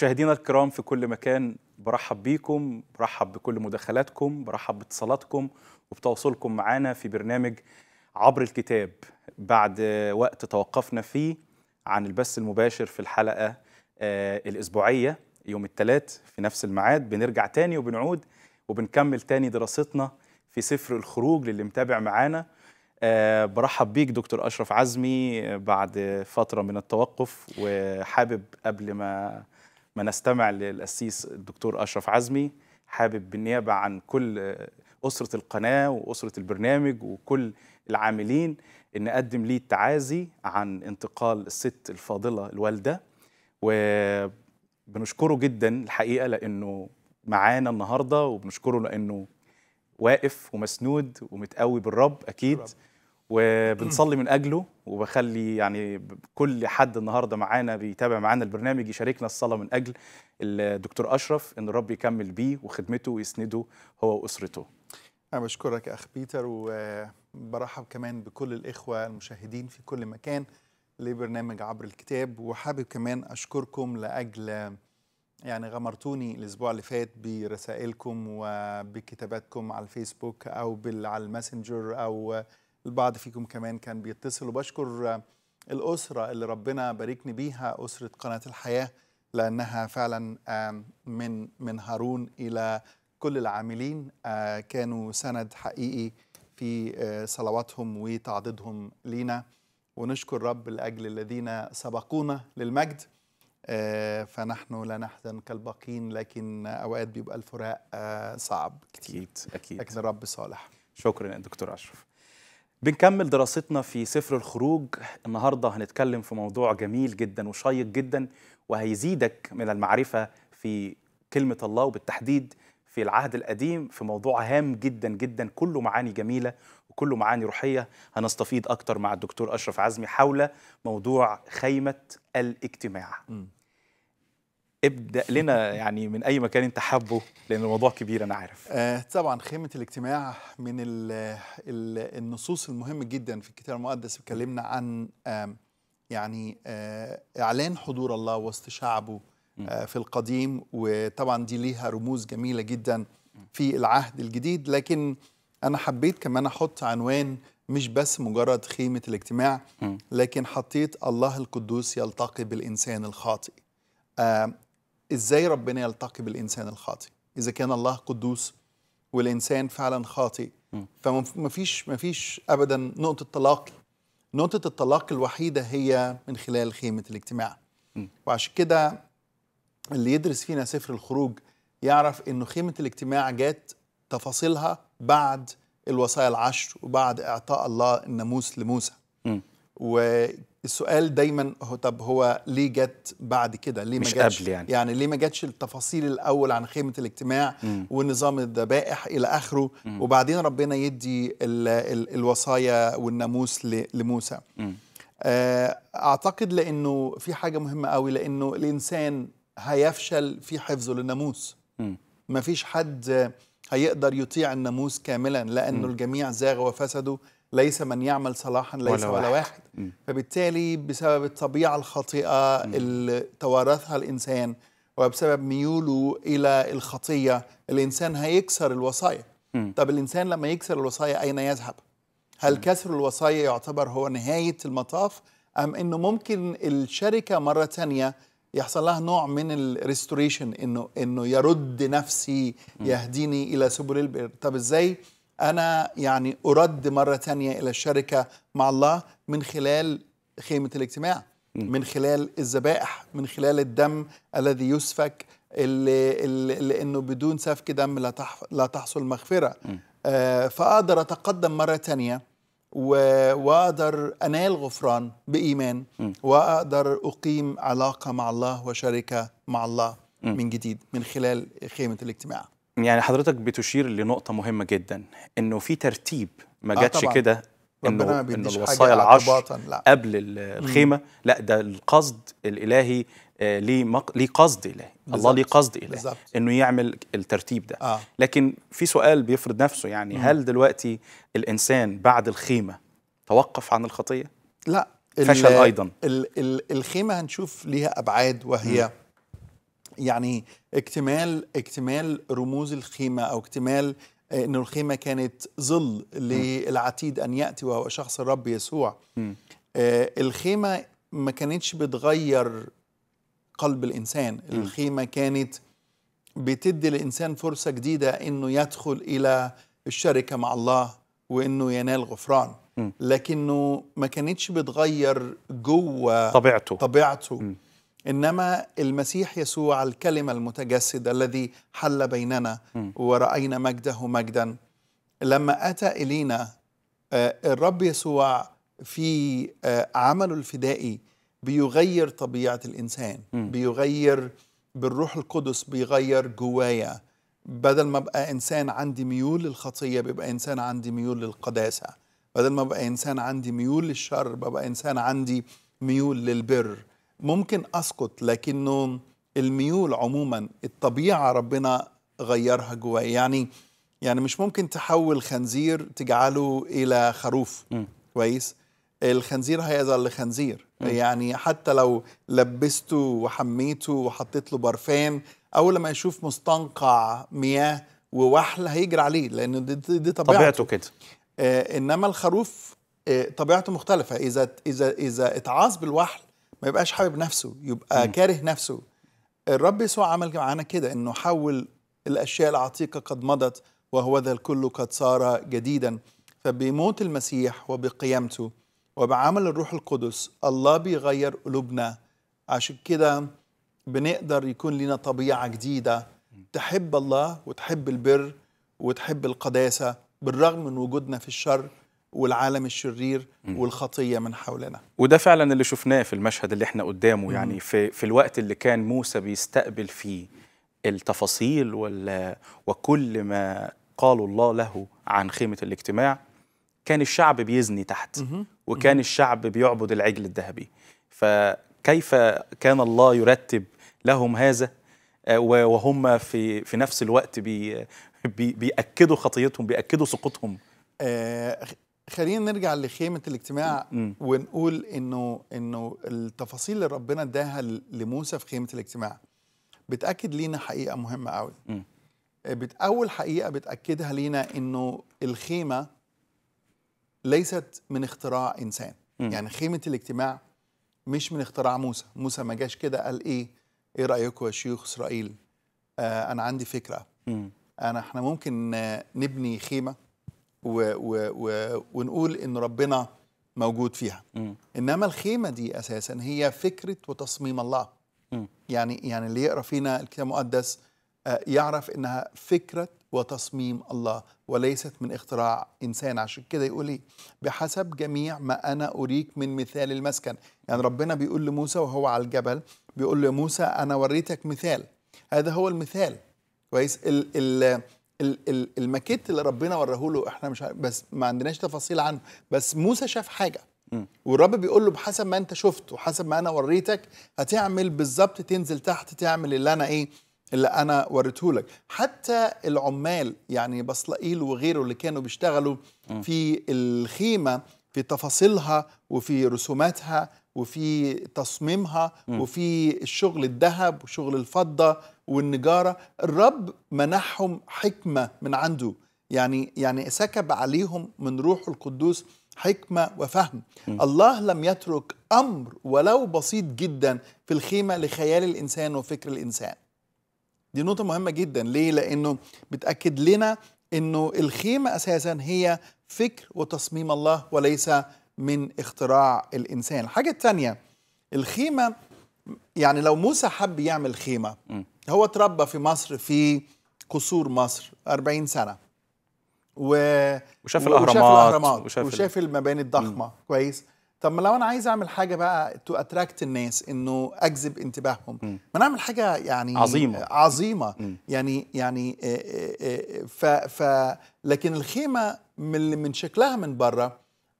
مشاهدينا الكرام في كل مكان برحب بيكم برحب بكل مداخلاتكم برحب باتصالاتكم وبتواصلكم معنا في برنامج عبر الكتاب بعد وقت توقفنا فيه عن البث المباشر في الحلقة آه، الأسبوعية يوم الثلاث في نفس الميعاد بنرجع تاني وبنعود وبنكمل تاني دراستنا في سفر الخروج للي متابع معانا أه برحب بيك دكتور أشرف عزمي آه، بعد فترة من التوقف وحابب قبل ما ما نستمع للقسيس الدكتور اشرف عزمي حابب بالنيابه عن كل اسره القناه واسره البرنامج وكل العاملين ان اقدم ليه التعازي عن انتقال الست الفاضله الوالده وبنشكره جدا الحقيقه لانه معانا النهارده وبنشكره لانه واقف ومسنود ومتقوي بالرب اكيد رب. وبنصلي من اجله وبخلي يعني كل حد النهارده معانا بيتابع معانا البرنامج يشاركنا الصلاه من اجل الدكتور اشرف ان الرب يكمل بيه وخدمته ويسنده هو واسرته. انا بشكرك يا اخ بيتر وبرحب كمان بكل الاخوه المشاهدين في كل مكان لبرنامج عبر الكتاب وحابب كمان اشكركم لاجل يعني غمرتوني الاسبوع اللي فات برسائلكم وبكتاباتكم على الفيسبوك او على الماسنجر او البعض فيكم كمان كان بيتصل وبشكر الأسرة اللي ربنا باركني بيها أسرة قناة الحياة لأنها فعلا من من هارون إلى كل العاملين كانوا سند حقيقي في صلواتهم وتعضيدهم لينا ونشكر رب لأجل الذين سبقونا للمجد فنحن لا نحزن كالباقين لكن أوقات بيبقى الفراق صعب كتير أكيد أكيد لكن الرب صالح شكرا دكتور أشرف بنكمل دراستنا في سفر الخروج النهارده هنتكلم في موضوع جميل جدا وشيق جدا وهيزيدك من المعرفه في كلمه الله وبالتحديد في العهد القديم في موضوع هام جدا جدا كله معاني جميله وكله معاني روحيه هنستفيد اكتر مع الدكتور اشرف عزمي حول موضوع خيمه الاجتماع. م. ابدا لنا يعني من اي مكان انت حابه لان الموضوع كبير انا عارف آه طبعا خيمه الاجتماع من الـ الـ النصوص المهمه جدا في الكتاب المقدس اتكلمنا عن آه، يعني آه اعلان حضور الله وسط شعبه آه في القديم وطبعا دي ليها رموز جميله جدا في العهد الجديد لكن انا حبيت كمان احط عنوان مش بس مجرد خيمه الاجتماع لكن حطيت الله القدوس يلتقي بالانسان الخاطئ آه، ازاي ربنا يلتقي بالانسان الخاطئ اذا كان الله قدوس والانسان فعلا خاطئ فما فيش ما فيش ابدا نقطه تلاقي نقطه التلاقي الوحيده هي من خلال خيمه الاجتماع وعشان كده اللي يدرس فينا سفر الخروج يعرف انه خيمه الاجتماع جت تفاصيلها بعد الوصايا العشر وبعد اعطاء الله الناموس لموسى والسؤال دايما هو طب هو ليه جت بعد كده ليه مش ما جاتش قبل يعني. يعني ليه ما جاتش التفاصيل الاول عن خيمه الاجتماع م. ونظام الذبائح الى اخره م. وبعدين ربنا يدي الـ الـ الوصايا والناموس لموسى م. آه، اعتقد لانه في حاجه مهمه قوي لانه الانسان هيفشل في حفظه للناموس مفيش حد هيقدر يطيع الناموس كاملا لانه م. الجميع زاغ وفسدوا ليس من يعمل صلاحا ليس ولا, ولا واحد, واحد. فبالتالي بسبب الطبيعة الخاطئة اللي توارثها الإنسان وبسبب ميوله إلى الخطية الإنسان هيكسر الوصايا طب الإنسان لما يكسر الوصايا أين يذهب؟ هل كسر الوصايا يعتبر هو نهاية المطاف أم أنه ممكن الشركة مرة تانية يحصل لها نوع من الريستوريشن انه انه يرد نفسي يهديني الى سبل البر طب ازاي أنا يعني أرد مرة ثانية إلى الشركة مع الله من خلال خيمة الاجتماع من خلال الذبائح من خلال الدم الذي يسفك اللي, اللي لأنه بدون سفك دم لا, تح لا تحصل مغفرة آه فأقدر أتقدم مرة ثانية واقدر انال غفران بايمان م. واقدر اقيم علاقه مع الله وشركه مع الله م. من جديد من خلال خيمه الاجتماع يعني حضرتك بتشير لنقطة مهمة جدا إنه في ترتيب ما آه جاتش كده إنه إن الوصايا العشر قبل الخيمة مم. لا ده القصد الإلهي آه، ليه مق... ليه قصد إلهي بالزبط. الله ليه قصد إلهي بالزبط. إنه يعمل الترتيب ده آه. لكن في سؤال بيفرض نفسه يعني مم. هل دلوقتي الإنسان بعد الخيمة توقف عن الخطية؟ لا فشل أيضا الخيمة هنشوف ليها أبعاد وهي مم. يعني اكتمال اكتمال رموز الخيمه او اكتمال آه، انه الخيمه كانت ظل للعتيد ان ياتي وهو شخص الرب يسوع آه، الخيمه ما كانتش بتغير قلب الانسان الخيمه كانت بتدي الانسان فرصه جديده انه يدخل الى الشركه مع الله وانه ينال غفران لكنه ما كانتش بتغير جوه طبيعته طبيعته م. انما المسيح يسوع الكلمه المتجسده الذي حل بيننا وراينا مجده مجدا لما اتى الينا آه، الرب يسوع في آه، عمله الفدائي بيغير طبيعه الانسان بيغير بالروح القدس بيغير جوايا بدل ما ابقى انسان عندي ميول للخطيه بيبقى انسان عندي ميول للقداسه بدل ما ابقى انسان عندي ميول للشر ببقى انسان عندي ميول للبر ممكن اسقط لكنه الميول عموما الطبيعه ربنا غيرها جواي يعني يعني مش ممكن تحول خنزير تجعله الى خروف م. كويس الخنزير هيظل خنزير م. يعني حتى لو لبسته وحميته وحطيت له برفان اول لما يشوف مستنقع مياه ووحل هيجري عليه لان دي, دي طبيعته طبيعته كده آه انما الخروف آه طبيعته مختلفه اذا اذا اذا اتعاظ بالوحل ما يبقاش حابب نفسه يبقى مم. كاره نفسه الرب يسوع عمل معانا كده انه حول الاشياء العتيقه قد مضت وهو ذا الكل قد صار جديدا فبموت المسيح وبقيامته وبعمل الروح القدس الله بيغير قلوبنا عشان كده بنقدر يكون لنا طبيعه جديده تحب الله وتحب البر وتحب القداسه بالرغم من وجودنا في الشر والعالم الشرير والخطيه من حولنا وده فعلا اللي شفناه في المشهد اللي احنا قدامه يعني في في الوقت اللي كان موسى بيستقبل فيه التفاصيل وكل ما قال الله له عن خيمه الاجتماع كان الشعب بيزني تحت وكان الشعب بيعبد العجل الذهبي فكيف كان الله يرتب لهم هذا آه، وهم في في نفس الوقت بي بيأكدوا خطيتهم بيأكدوا سقوطهم آه، خلينا نرجع لخيمه الاجتماع م. ونقول انه انه التفاصيل اللي ربنا اداها لموسى في خيمه الاجتماع بتاكد لينا حقيقه مهمه قوي آه، اول حقيقه بتاكدها لينا انه الخيمه ليست من اختراع انسان م. يعني خيمه الاجتماع مش من اختراع موسى موسى ما جاش كده قال ايه ايه رايكم يا شيوخ اسرائيل آه انا عندي فكره م. انا احنا ممكن آه، نبني خيمه و و و ونقول ان ربنا موجود فيها م. انما الخيمه دي اساسا هي فكره وتصميم الله م. يعني يعني اللي يقرا فينا الكتاب المقدس آه، يعرف انها فكره وتصميم الله وليست من اختراع انسان عشان كده يقول ايه بحسب جميع ما انا اريك من مثال المسكن يعني ربنا بيقول لموسى وهو على الجبل بيقول لموسى انا وريتك مثال هذا هو المثال كويس ال ال الماكيت اللي ربنا وراه له احنا مش عارف بس ما عندناش تفاصيل عنه بس موسى شاف حاجه والرب بيقول له بحسب ما انت شفت وحسب ما انا وريتك هتعمل بالظبط تنزل تحت تعمل اللي انا ايه اللي انا وريته لك حتى العمال يعني بصلائيل وغيره اللي كانوا بيشتغلوا في الخيمه في تفاصيلها وفي رسوماتها وفي تصميمها وفي الشغل الذهب وشغل الفضه والنجاره الرب منحهم حكمه من عنده يعني يعني سكب عليهم من روحه القدوس حكمه وفهم م. الله لم يترك امر ولو بسيط جدا في الخيمه لخيال الانسان وفكر الانسان دي نقطه مهمه جدا ليه لانه بتاكد لنا انه الخيمه اساسا هي فكر وتصميم الله وليس من اختراع الانسان الحاجه الثانيه الخيمه يعني لو موسى حب يعمل خيمه م. هو اتربى في مصر في قصور مصر 40 سنه و... وشاف الاهرامات وشاف, الأهرامات وشاف, وشاف المباني الضخمه مم. كويس طب ما لو انا عايز اعمل حاجه بقى تو اتراكت الناس انه اجذب انتباههم ما انا اعمل حاجه يعني عظيمه عظيمه مم. يعني يعني آه، آه، آه، ف ف لكن الخيمه من من شكلها من بره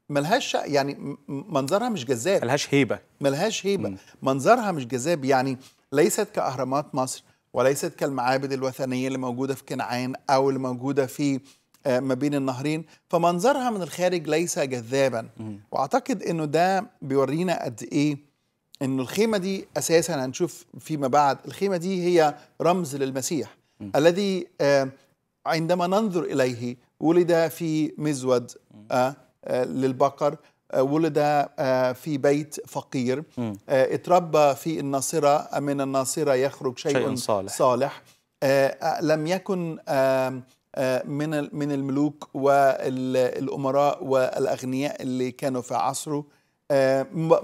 ملهاش يعني منظرها مش جذاب ملهاش هيبه ملهاش هيبه مم. منظرها مش جذاب يعني ليست كاهرامات مصر وليست كالمعابد الوثنية اللي موجودة في كنعان أو اللي موجودة في آه، ما بين النهرين فمنظرها من الخارج ليس جذابا واعتقد انه ده بيورينا قد ايه انه الخيمه دي اساسا هنشوف فيما بعد الخيمه دي هي رمز للمسيح م. الذي آه، عندما ننظر اليه ولد في مزود آه، للبقر آه، ولد آه، في بيت فقير آه، اتربى في الناصرة من الناصرة يخرج شيء, شيء صالح, صالح. لم يكن من من الملوك والامراء والاغنياء اللي كانوا في عصره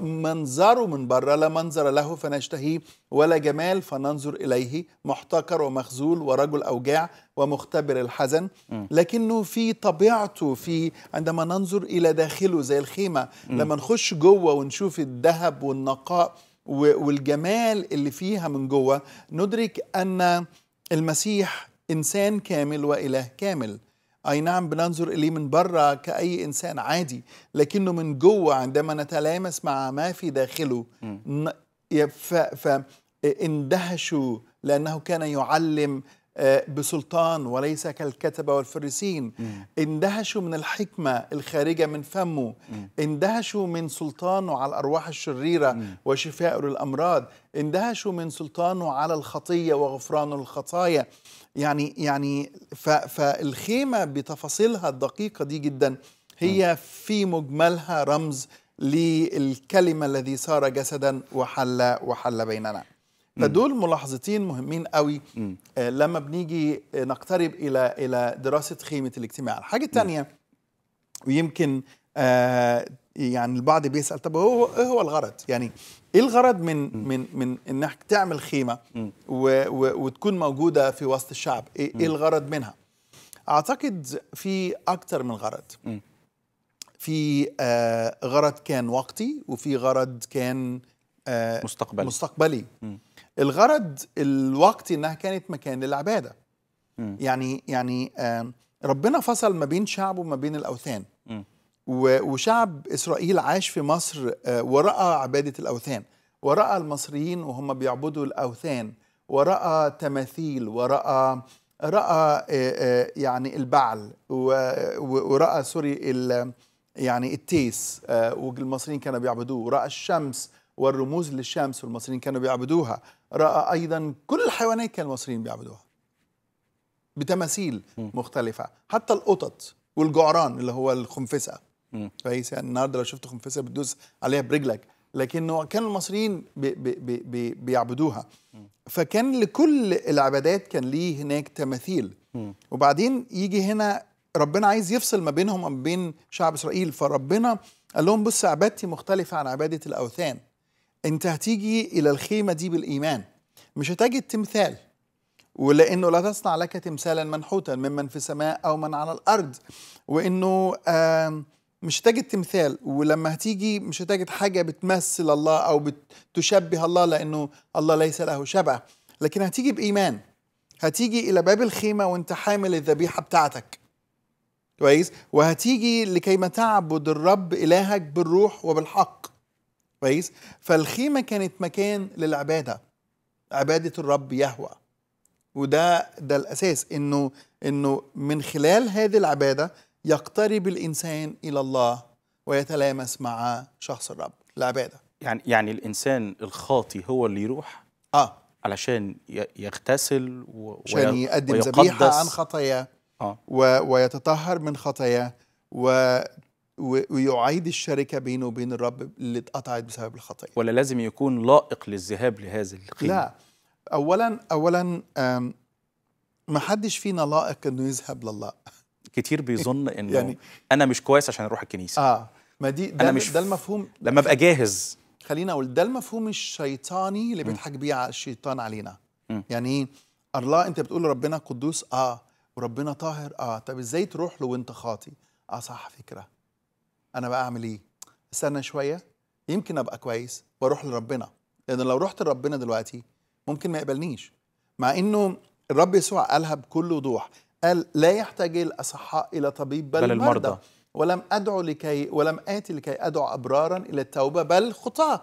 منظره من بره لا منظر له فنشتهيه ولا جمال فننظر إليه محتقر ومخذول ورجل أوجاع ومختبر الحزن لكنه في طبيعته في عندما ننظر إلى داخله زي الخيمة لما نخش جوه ونشوف الذهب والنقاء والجمال اللي فيها من جوه ندرك أن المسيح إنسان كامل وإله كامل أي نعم بننظر إليه من بره كأي إنسان عادي لكنه من جوه عندما نتلامس مع ما في داخله فاندهشوا لأنه كان يعلم آه، بسلطان وليس كالكتبة والفريسين اندهشوا من الحكمة الخارجة من فمه اندهشوا من سلطانه على الأرواح الشريرة وشفاء للأمراض اندهشوا من سلطانه على الخطية وغفرانه للخطايا يعني يعني فالخيمة بتفاصيلها الدقيقة دي جدا هي في مجملها رمز للكلمة الذي صار جسدا وحل وحل بيننا فدول ملاحظتين مهمين قوي آه لما بنيجي آه، نقترب الى الى دراسه خيمه الاجتماع الحاجه الثانيه ويمكن آه يعني البعض بيسال طب هو ايه هو الغرض يعني ايه الغرض من م. من من انك تعمل خيمه و و وتكون موجوده في وسط الشعب ايه, إيه م. الغرض منها اعتقد في اكتر من غرض م. في آه غرض كان وقتي وفي غرض كان آه مستقبلي مستقبلي الغرض الوقتي انها كانت مكان للعباده م. يعني يعني ربنا فصل ما بين شعبه وما بين الاوثان م. وشعب اسرائيل عاش في مصر آه، وراى عباده الاوثان وراى المصريين وهم بيعبدوا الاوثان وراى تماثيل وراى راى آه، آه، يعني البعل وراى سوري يعني التيس والمصريين كانوا بيعبدوه وراى الشمس والرموز للشمس والمصريين كانوا بيعبدوها راى ايضا كل الحيوانات كان المصريين بيعبدوها بتماثيل مختلفه حتى القطط والجعران اللي هو الخنفسه كويس يعني النهارده لو شفت خنفسه بتدوس عليها برجلك لكنه كان المصريين بي بي بي بيعبدوها فكان لكل العبادات كان ليه هناك تماثيل وبعدين يجي هنا ربنا عايز يفصل ما بينهم وما بين شعب اسرائيل فربنا قال لهم بص عبادتي مختلفه عن عباده الاوثان انت هتيجي الى الخيمه دي بالايمان مش هتجد تمثال ولانه لا تصنع لك تمثالا منحوتا ممن في السماء او من على الارض وانه مش هتجد تمثال ولما هتيجي مش هتجد حاجه بتمثل الله او بتشبه الله لانه الله ليس له شبه لكن هتيجي بايمان هتيجي الى باب الخيمه وانت حامل الذبيحه بتاعتك كويس وهتيجي لكي ما تعبد الرب الهك بالروح وبالحق كويس فالخيمه كانت مكان للعباده عباده الرب يهوى وده ده الاساس انه انه من خلال هذه العباده يقترب الانسان الى الله ويتلامس مع شخص الرب العباده يعني يعني الانسان الخاطي هو اللي يروح اه علشان يغتسل و... عشان يقدم ذبيحه عن خطاياه آه. و... ويتطهر من خطاياه و ويعيد الشركة بينه وبين الرب اللي اتقطعت بسبب الخطية ولا لازم يكون لائق للذهاب لهذه القيمة لا أولا أولا ما حدش فينا لائق إنه يذهب لله كتير بيظن إنه يعني أنا مش كويس عشان أروح الكنيسة آه ما دي ده, أنا مش ده المفهوم لما أبقى جاهز خلينا أقول ده المفهوم الشيطاني اللي بيضحك بيه الشيطان علينا م. يعني إيه؟ الله أنت بتقول ربنا قدوس آه وربنا طاهر آه طب إزاي تروح له وأنت خاطي آه صح فكرة انا بقى اعمل ايه استنى شويه يمكن ابقى كويس واروح لربنا لان لو رحت لربنا دلوقتي ممكن ما يقبلنيش مع انه الرب يسوع قالها بكل وضوح قال لا يحتاج الاصحاء الى طبيب بل, بل المرضى. المرضى ولم ادعو لكي ولم اتي لكي ادعو ابرارا الى التوبه بل خطاه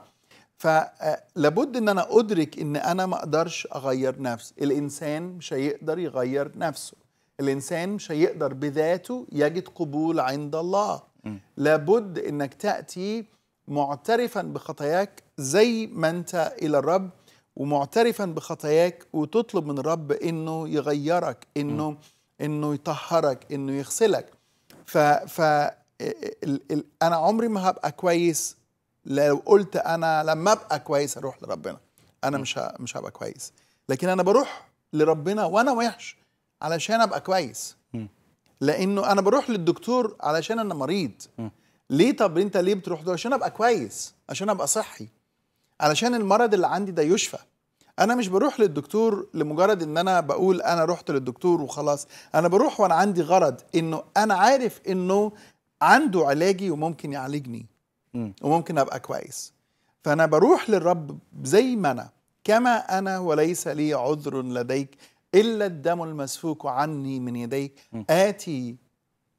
فلابد آه، ان انا ادرك ان انا ما اقدرش اغير نفسي الانسان مش هيقدر يغير نفسه الانسان مش هيقدر بذاته يجد قبول عند الله لابد انك تاتي معترفا بخطاياك زي ما انت الى الرب ومعترفا بخطاياك وتطلب من الرب انه يغيرك انه م. انه يطهرك انه يغسلك ف, ف ال ال انا عمري ما هبقى كويس لو قلت انا لما ابقى كويس اروح لربنا انا مش مش مش هبقى كويس لكن انا بروح لربنا وانا وحش علشان ابقى كويس لانه انا بروح للدكتور علشان انا مريض ليه طب انت ليه بتروح له عشان ابقى كويس عشان ابقى صحي علشان المرض اللي عندي ده يشفى انا مش بروح للدكتور لمجرد ان انا بقول انا رحت للدكتور وخلاص انا بروح وانا عندي غرض انه انا عارف انه عنده علاجي وممكن يعالجني وممكن ابقى كويس فانا بروح للرب زي ما انا كما انا وليس لي عذر لديك إلا الدم المسفوك عني من يديك آتي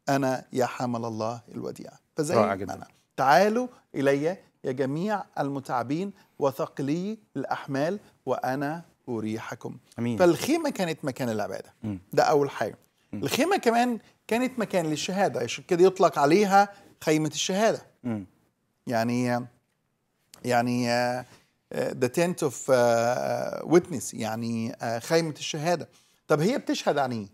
أنا يا حمل الله الوديع فزي ما أنا تعالوا إلي يا جميع المتعبين وثقلي الأحمال وأنا أريحكم أمين. فالخيمة كانت مكان العبادة مم. ده أول حاجة مم. الخيمة كمان كانت مكان للشهادة عشان كده يطلق عليها خيمة الشهادة مم. يعني يعني ذا تنت اوف ويتنس يعني آه، خيمه الشهاده طب هي بتشهد عن ايه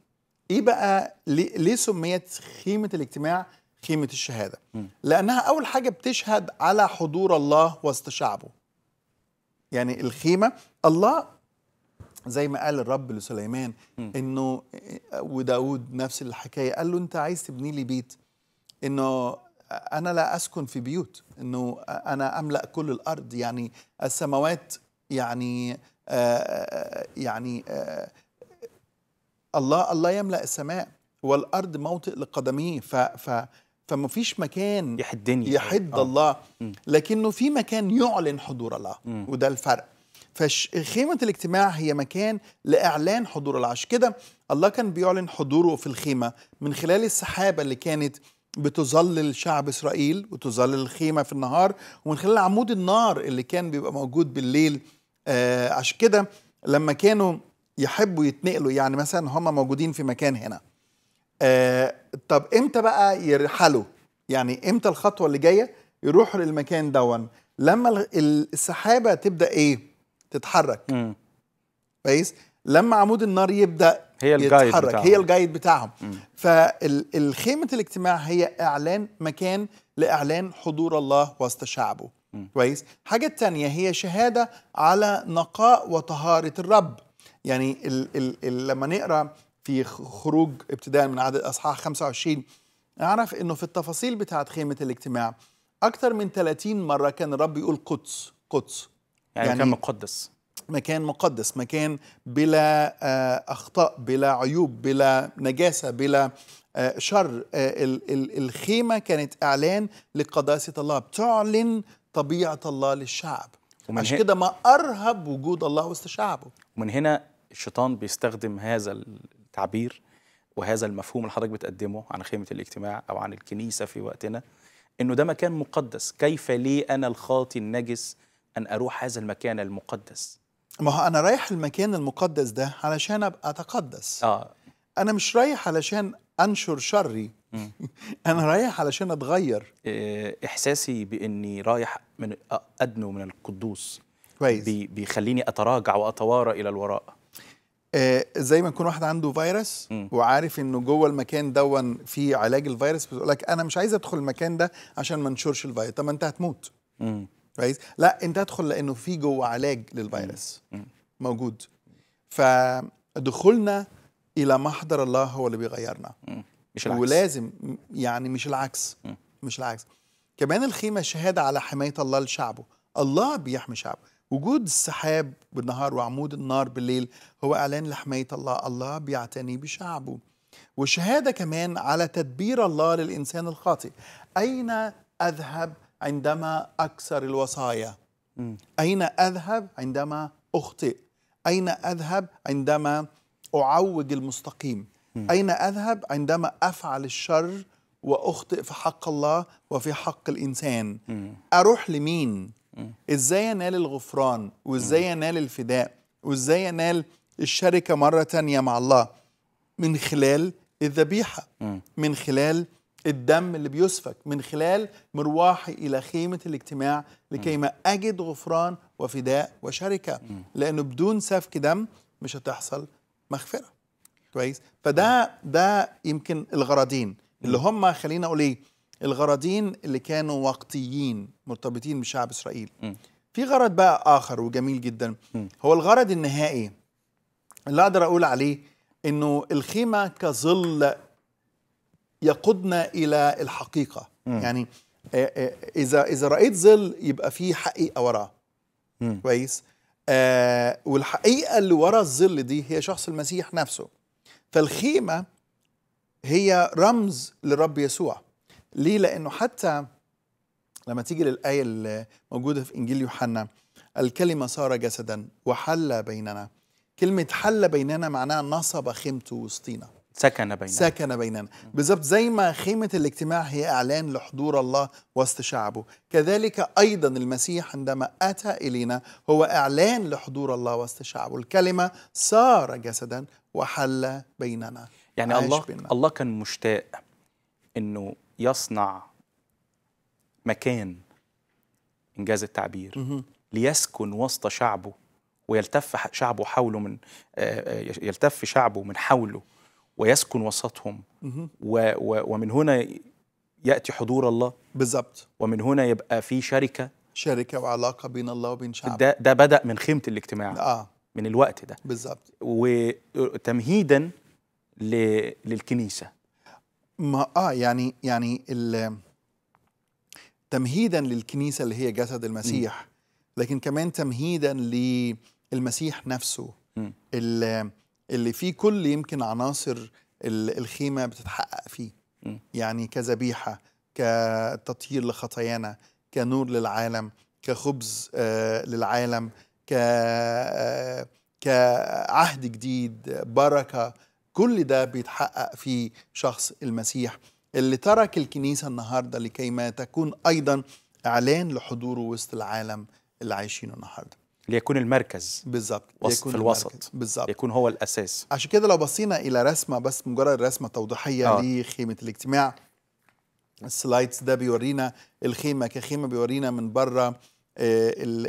ايه بقى ليه سميت خيمه الاجتماع خيمه الشهاده م. لانها اول حاجه بتشهد على حضور الله وسط شعبه يعني الخيمه الله زي ما قال الرب لسليمان انه آه، آه، وداود نفس الحكايه قال له انت عايز تبني لي بيت انه انا لا اسكن في بيوت انه انا املا كل الارض يعني السماوات يعني آآ آه، آه، يعني آآ آه، الله الله يملا السماء والارض موطئ لقدميه ف ف فما فيش مكان يحدني يحد أوه. الله لكنه في مكان يعلن حضور الله وده الفرق فخيمة الاجتماع هي مكان لإعلان حضور الله عشان كده الله كان بيعلن حضوره في الخيمة من خلال السحابة اللي كانت بتظلل شعب اسرائيل وتظلل الخيمه في النهار ومن خلال عمود النار اللي كان بيبقى موجود بالليل آه عشان كده لما كانوا يحبوا يتنقلوا يعني مثلا هم موجودين في مكان هنا آه طب امتى بقى يرحلوا يعني امتى الخطوه اللي جايه يروحوا للمكان دون لما السحابه تبدا ايه تتحرك كويس لما عمود النار يبدا هي الجايد بتاعهم هي الجايد بتاعهم فالخيمة الاجتماع هي إعلان مكان لإعلان حضور الله وسط شعبه كويس حاجة تانية هي شهادة على نقاء وطهارة الرب يعني الـ الـ الـ لما نقرأ في خروج ابتداء من عدد أصحاح 25 نعرف أنه في التفاصيل بتاعت خيمة الاجتماع أكثر من 30 مرة كان الرب يقول قدس قدس يعني, يعني كان مقدس مكان مقدس مكان بلا آه، أخطاء بلا عيوب بلا نجاسة بلا آه، شر آه، الخيمة كانت إعلان لقداسة الله بتعلن طبيعة الله للشعب ومن عشان كده ما أرهب وجود الله وسط شعبه ومن هنا الشيطان بيستخدم هذا التعبير وهذا المفهوم اللي حضرتك بتقدمه عن خيمة الاجتماع أو عن الكنيسة في وقتنا إنه ده مكان مقدس كيف لي أنا الخاطي النجس أن أروح هذا المكان المقدس ما هو انا رايح المكان المقدس ده علشان ابقى اتقدس اه انا مش رايح علشان انشر شري انا رايح علشان اتغير آه، احساسي باني رايح من ادنو من القدوس كويس بي بيخليني اتراجع واتوارى الى الوراء آه زي ما يكون واحد عنده فيروس وعارف انه جوه المكان دون في علاج الفيروس بيقول لك انا مش عايز ادخل المكان ده عشان ما انشرش الفيروس طب ما انت هتموت م. كويس لا انت ادخل لانه في جوه علاج للفيروس موجود فدخولنا الى محضر الله هو اللي بيغيرنا مش العكس ولازم يعني مش العكس مش العكس كمان الخيمه شهاده على حمايه الله لشعبه الله بيحمي شعبه وجود السحاب بالنهار وعمود النار بالليل هو اعلان لحمايه الله الله بيعتني بشعبه وشهاده كمان على تدبير الله للانسان الخاطئ اين اذهب عندما أكسر الوصايا أين أذهب عندما أخطئ أين أذهب عندما أعوج المستقيم أين أذهب عندما أفعل الشر وأخطئ في حق الله وفي حق الإنسان أروح لمين إزاي أنال الغفران وإزاي أنال الفداء وإزاي أنال الشركة مرة تانية مع الله من خلال الذبيحة من خلال الدم اللي بيسفك من خلال مروحي إلى خيمة الاجتماع لكي ما أجد غفران وفداء وشركة لأنه بدون سفك دم مش هتحصل مغفرة كويس فده ده يمكن الغرضين اللي هم خلينا أقول إيه الغرضين اللي كانوا وقتيين مرتبطين بشعب إسرائيل في غرض بقى آخر وجميل جدا هو الغرض النهائي اللي أقدر أقول عليه إنه الخيمة كظل يقودنا الى الحقيقه م. يعني اذا اذا رايت ظل يبقى في حقيقه وراه كويس آه والحقيقه اللي ورا الظل دي هي شخص المسيح نفسه فالخيمه هي رمز للرب يسوع ليه لانه حتى لما تيجي للايه الموجوده في انجيل يوحنا الكلمه صار جسدا وحل بيننا كلمه حل بيننا معناها نصب خيمته وسطينا سكن بيننا سكن بيننا بالظبط زي ما خيمة الاجتماع هي إعلان لحضور الله وسط شعبه كذلك أيضا المسيح عندما أتى إلينا هو إعلان لحضور الله وسط شعبه الكلمة صار جسدا وحل بيننا يعني الله بيننا. الله كان مشتاق إنه يصنع مكان إنجاز التعبير ليسكن وسط شعبه ويلتف شعبه حوله من آه، آه، يلتف شعبه من حوله ويسكن وسطهم و و ومن هنا ياتي حضور الله بالظبط ومن هنا يبقى في شركه شركه وعلاقه بين الله وبين شعبه ده ده بدا من خيمه الاجتماع اه من الوقت ده بالظبط وتمهيدا للكنيسه ما اه يعني يعني تمهيدا للكنيسه اللي هي جسد المسيح م. لكن كمان تمهيدا للمسيح نفسه اللي فيه كل يمكن عناصر الخيمه بتتحقق فيه يعني كذبيحه كتطهير لخطايانا كنور للعالم كخبز آه، للعالم آه، كعهد جديد بركه كل ده بيتحقق في شخص المسيح اللي ترك الكنيسه النهارده لكي ما تكون ايضا اعلان لحضوره وسط العالم اللي عايشينه النهارده ليكون المركز بالظبط في الوسط بالظبط يكون هو الاساس عشان كده لو بصينا الى رسمه بس مجرد رسمه توضيحيه آه. لخيمه الاجتماع السلايدز ده بيورينا الخيمه كخيمه بيورينا من بره آه،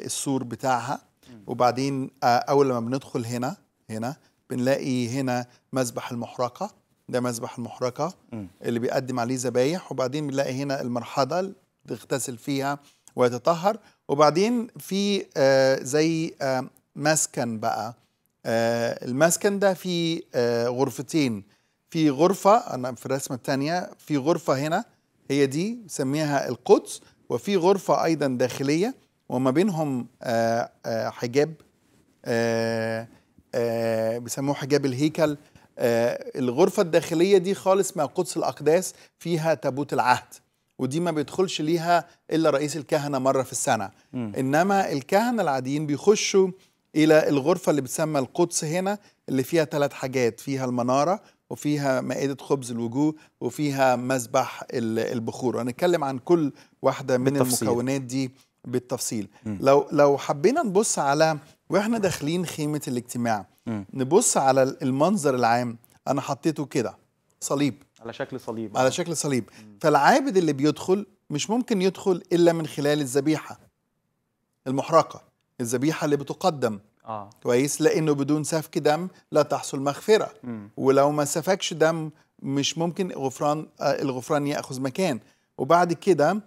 السور بتاعها وبعدين آه، اول لما بندخل هنا هنا بنلاقي هنا مسبح المحرقه ده مسبح المحرقه اللي بيقدم عليه ذبايح وبعدين بنلاقي هنا المرحضه اللي بتغتسل فيها ويتطهر وبعدين في آه، زي آه، مسكن بقى آه، المسكن ده في غرفتين في غرفة أنا في الرسمة الثانية في غرفة هنا هي دي سميها القدس وفي غرفة أيضا داخلية وما بينهم حجاب بيسموه حجاب الهيكل الغرفة الداخلية دي خالص مع قدس الأقداس فيها تابوت العهد ودي ما بيدخلش ليها الا رئيس الكهنه مره في السنه م. انما الكهنه العاديين بيخشوا الى الغرفه اللي بتسمى القدس هنا اللي فيها ثلاث حاجات فيها المناره وفيها مائدة خبز الوجوه وفيها مسبح البخور وهنتكلم عن كل واحدة من بالتفصيل. المكونات دي بالتفصيل م. لو لو حبينا نبص على واحنا داخلين خيمة الاجتماع م. نبص على المنظر العام انا حطيته كده صليب على شكل صليب على شكل صليب مم. فالعابد اللي بيدخل مش ممكن يدخل الا من خلال الذبيحه المحرقه الذبيحه اللي بتقدم آه. كويس لانه بدون سفك دم لا تحصل مغفره مم. ولو ما سفكش دم مش ممكن غفران آه، الغفران ياخذ مكان وبعد كده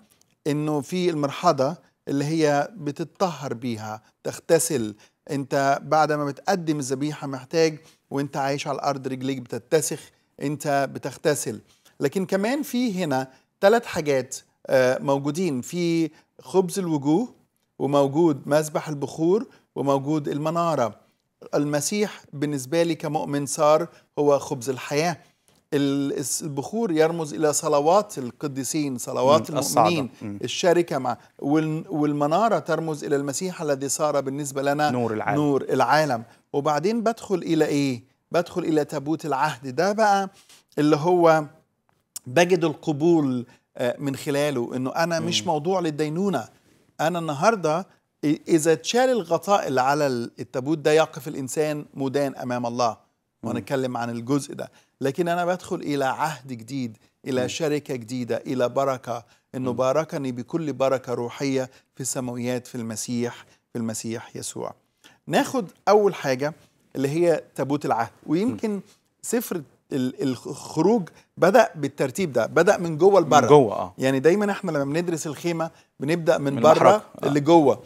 انه في المرحضه اللي هي بتتطهر بيها تغتسل انت بعد ما بتقدم الذبيحه محتاج وانت عايش على الارض رجليك بتتسخ انت بتغتسل لكن كمان في هنا ثلاث حاجات آه، موجودين في خبز الوجوه وموجود مسبح البخور وموجود المنارة المسيح بالنسبة لي كمؤمن صار هو خبز الحياة البخور يرمز إلى صلوات القديسين صلوات المؤمنين الصعدة. الشركة مع والمنارة ترمز إلى المسيح الذي صار بالنسبة لنا نور العالم, نور العالم. وبعدين بدخل إلى إيه بدخل الى تابوت العهد ده بقى اللي هو بجد القبول آه، من خلاله انه انا مش موضوع للدينونه انا النهارده اذا اتشال الغطاء اللي على التابوت ده يقف الانسان مدان امام الله ونتكلم عن الجزء ده لكن انا بدخل الى عهد جديد الى شركه جديده الى بركه انه باركني بكل بركه روحيه في السماويات في المسيح في المسيح يسوع ناخد اول حاجه اللي هي تابوت العهد ويمكن سفر الخروج بدا بالترتيب ده بدا من جوه لبره من جوه اه يعني دايما احنا لما بندرس الخيمه بنبدا من, من بره آه. اللي جوه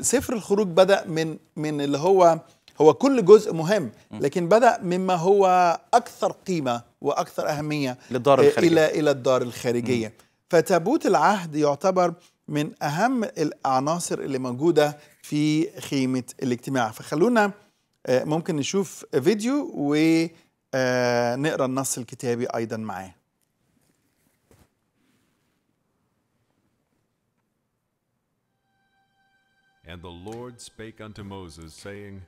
سفر الخروج بدا من من اللي هو هو كل جزء مهم لكن بدا مما هو اكثر قيمه واكثر اهميه للدار آه، الخارجيه الى الى الدار الخارجيه مم. فتابوت العهد يعتبر من اهم العناصر اللي موجوده في خيمه الاجتماع فخلونا آه، ممكن نشوف فيديو ونقرا آه، النص الكتابي ايضا معاه And the Lord spake unto Moses, saying,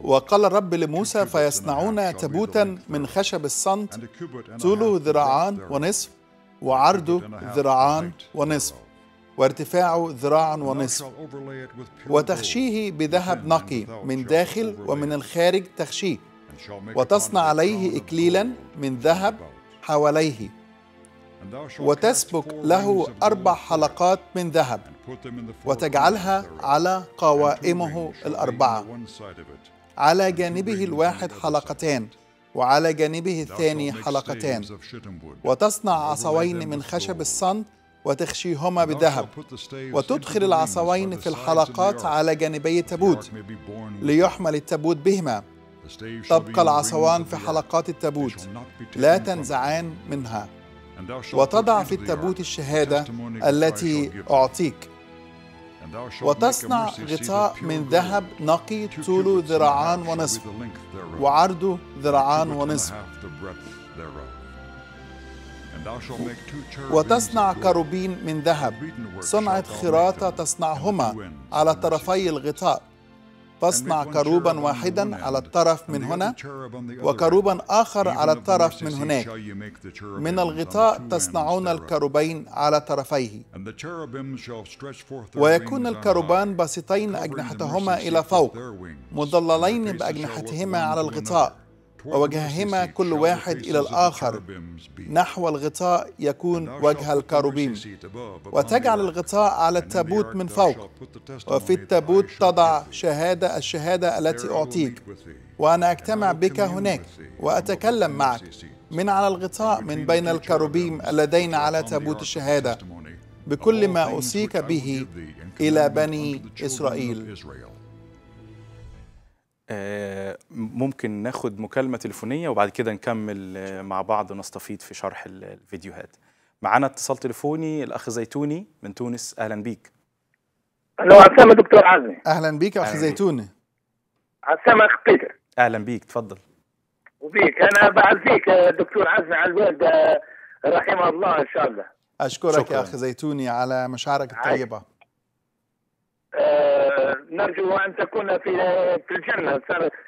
وقال الرب لموسى فيصنعون تابوتا من خشب الصنت طوله ذراعان ونصف وعرضه ذراعان ونصف وارتفاعه ذراع ونصف وتخشيه بذهب نقي من داخل ومن الخارج تخشيه وتصنع عليه إكليلا من ذهب حواليه وتسبك له أربع حلقات من ذهب وتجعلها على قوائمه الأربعة على جانبه الواحد حلقتان وعلى جانبه الثاني حلقتان وتصنع عصوين من خشب الصند وتخشيهما بذهب وتدخل العصوين في الحلقات على جانبي التابوت ليحمل التابوت بهما تبقى العصوان في حلقات التابوت لا تنزعان منها وتضع في التابوت الشهادة التي أعطيك وتصنع غطاء من ذهب نقي طوله ذراعان ونصف وعرضه ذراعان ونصف وتصنع كروبين من ذهب صنعة خراطة تصنعهما على طرفي الغطاء فاصنع كروبا واحدا على الطرف من هنا وكروبا آخر على الطرف من هناك من الغطاء تصنعون الكروبين على طرفيه ويكون الكروبان باسطين أجنحتهما إلى فوق مضللين بأجنحتهما على الغطاء ووجههما كل واحد إلى الآخر نحو الغطاء يكون وجه الكاروبيم وتجعل الغطاء على التابوت من فوق وفي التابوت تضع شهادة الشهادة التي أعطيك وأنا أجتمع بك هناك وأتكلم معك من على الغطاء من بين الكاروبيم اللذين على تابوت الشهادة بكل ما أوصيك به إلى بني إسرائيل آه، ممكن ناخد مكالمة تليفونية وبعد كده نكمل آه، مع بعض ونستفيد في شرح الفيديوهات معانا اتصال تليفوني الأخ زيتوني من تونس أهلا بيك أهلا عسامة دكتور عزمي أهلا بيك يا أخ زيتوني عسامة أخ بيتر أهلا بيك تفضل وبيك أنا بعزيك دكتور عزمي على الوالدة آه، رحمه الله إن شاء الله أشكرك شكرا. يا أخ زيتوني على مشاعرك الطيبة آه، نرجو أن تكون في في الجنة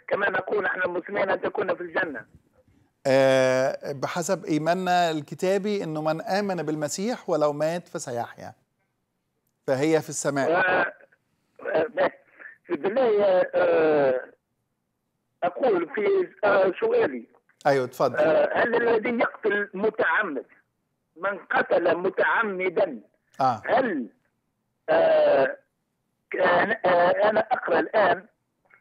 كما نقول احنا مسلمين أن تكون في الجنة آه، بحسب إيماننا الكتابي أنه من آمن بالمسيح ولو مات فسيحيا فهي في السماء آه، في البداية أقول في سؤالي أيوه تفضل هل الذي يقتل متعمد من قتل متعمدا آه. هل آه، آه، انا اقرا الان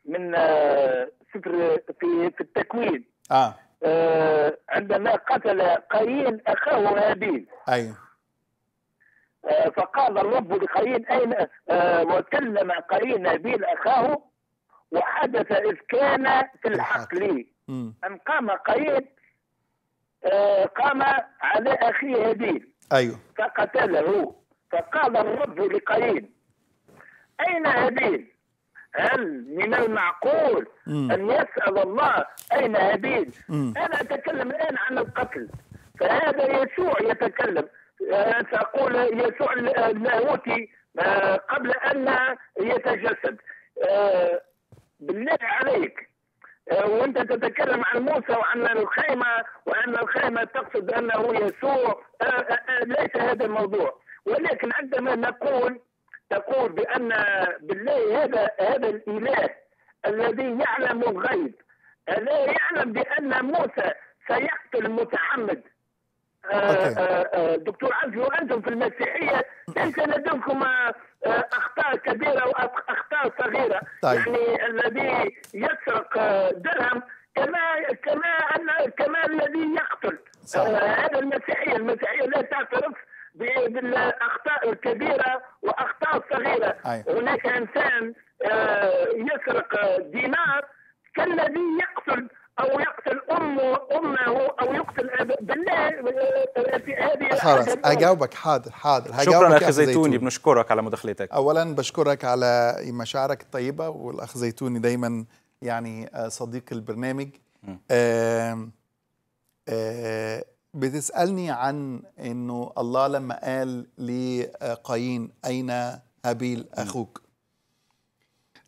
من آه، سفر في في التكوين اه, آه عندما قتل قايين اخاه هابيل ايوه فقال الرب لقايين اين آه وكلم قايين هابيل اخاه وحدث اذ كان في الحق لي ان قام قايين قام على اخيه هابيل ايوه فقتله فقال الرب لقايين أين هابيل؟ أه. هل من المعقول مم. أن يسأل الله أين هابيل؟ أنا أتكلم الآن عن القتل فهذا يسوع يتكلم أه، سأقول يسوع اللاهوتي أه، قبل أن يتجسد بالله عليك وانت تتكلم عن موسى وعن الخيمه وان الخيمه تقصد انه يسوع ليس هذا الموضوع ولكن عندما نقول تقول بان بالله هذا هذا الاله الذي يعلم الغيب لا يعلم بان موسى سيقتل متعمد آه، آه، آه، دكتور عزيز وانتم في المسيحيه ليس لديكم اخطاء كبيره واخطاء صغيره طيب. يعني الذي يسرق درهم كما كما كما الذي يقتل هذا المسيحيه المسيحيه لا تعترف بالاخطاء الكبيره واخطاء صغيره أيوة. هناك انسان آه، يسرق دينار كالذي يقتل او يقتل امه امه او يقتل بالله آه، في هذه خلاص اجاوبك حاضر حاضر شكرا اخي زيتوني بنشكرك على مداخلتك اولا بشكرك على مشاعرك الطيبه والاخ زيتوني دايما يعني آه، صديق البرنامج آه آه بتسألني عن أنه الله لما قال لقايين آه، أين هابيل أخوك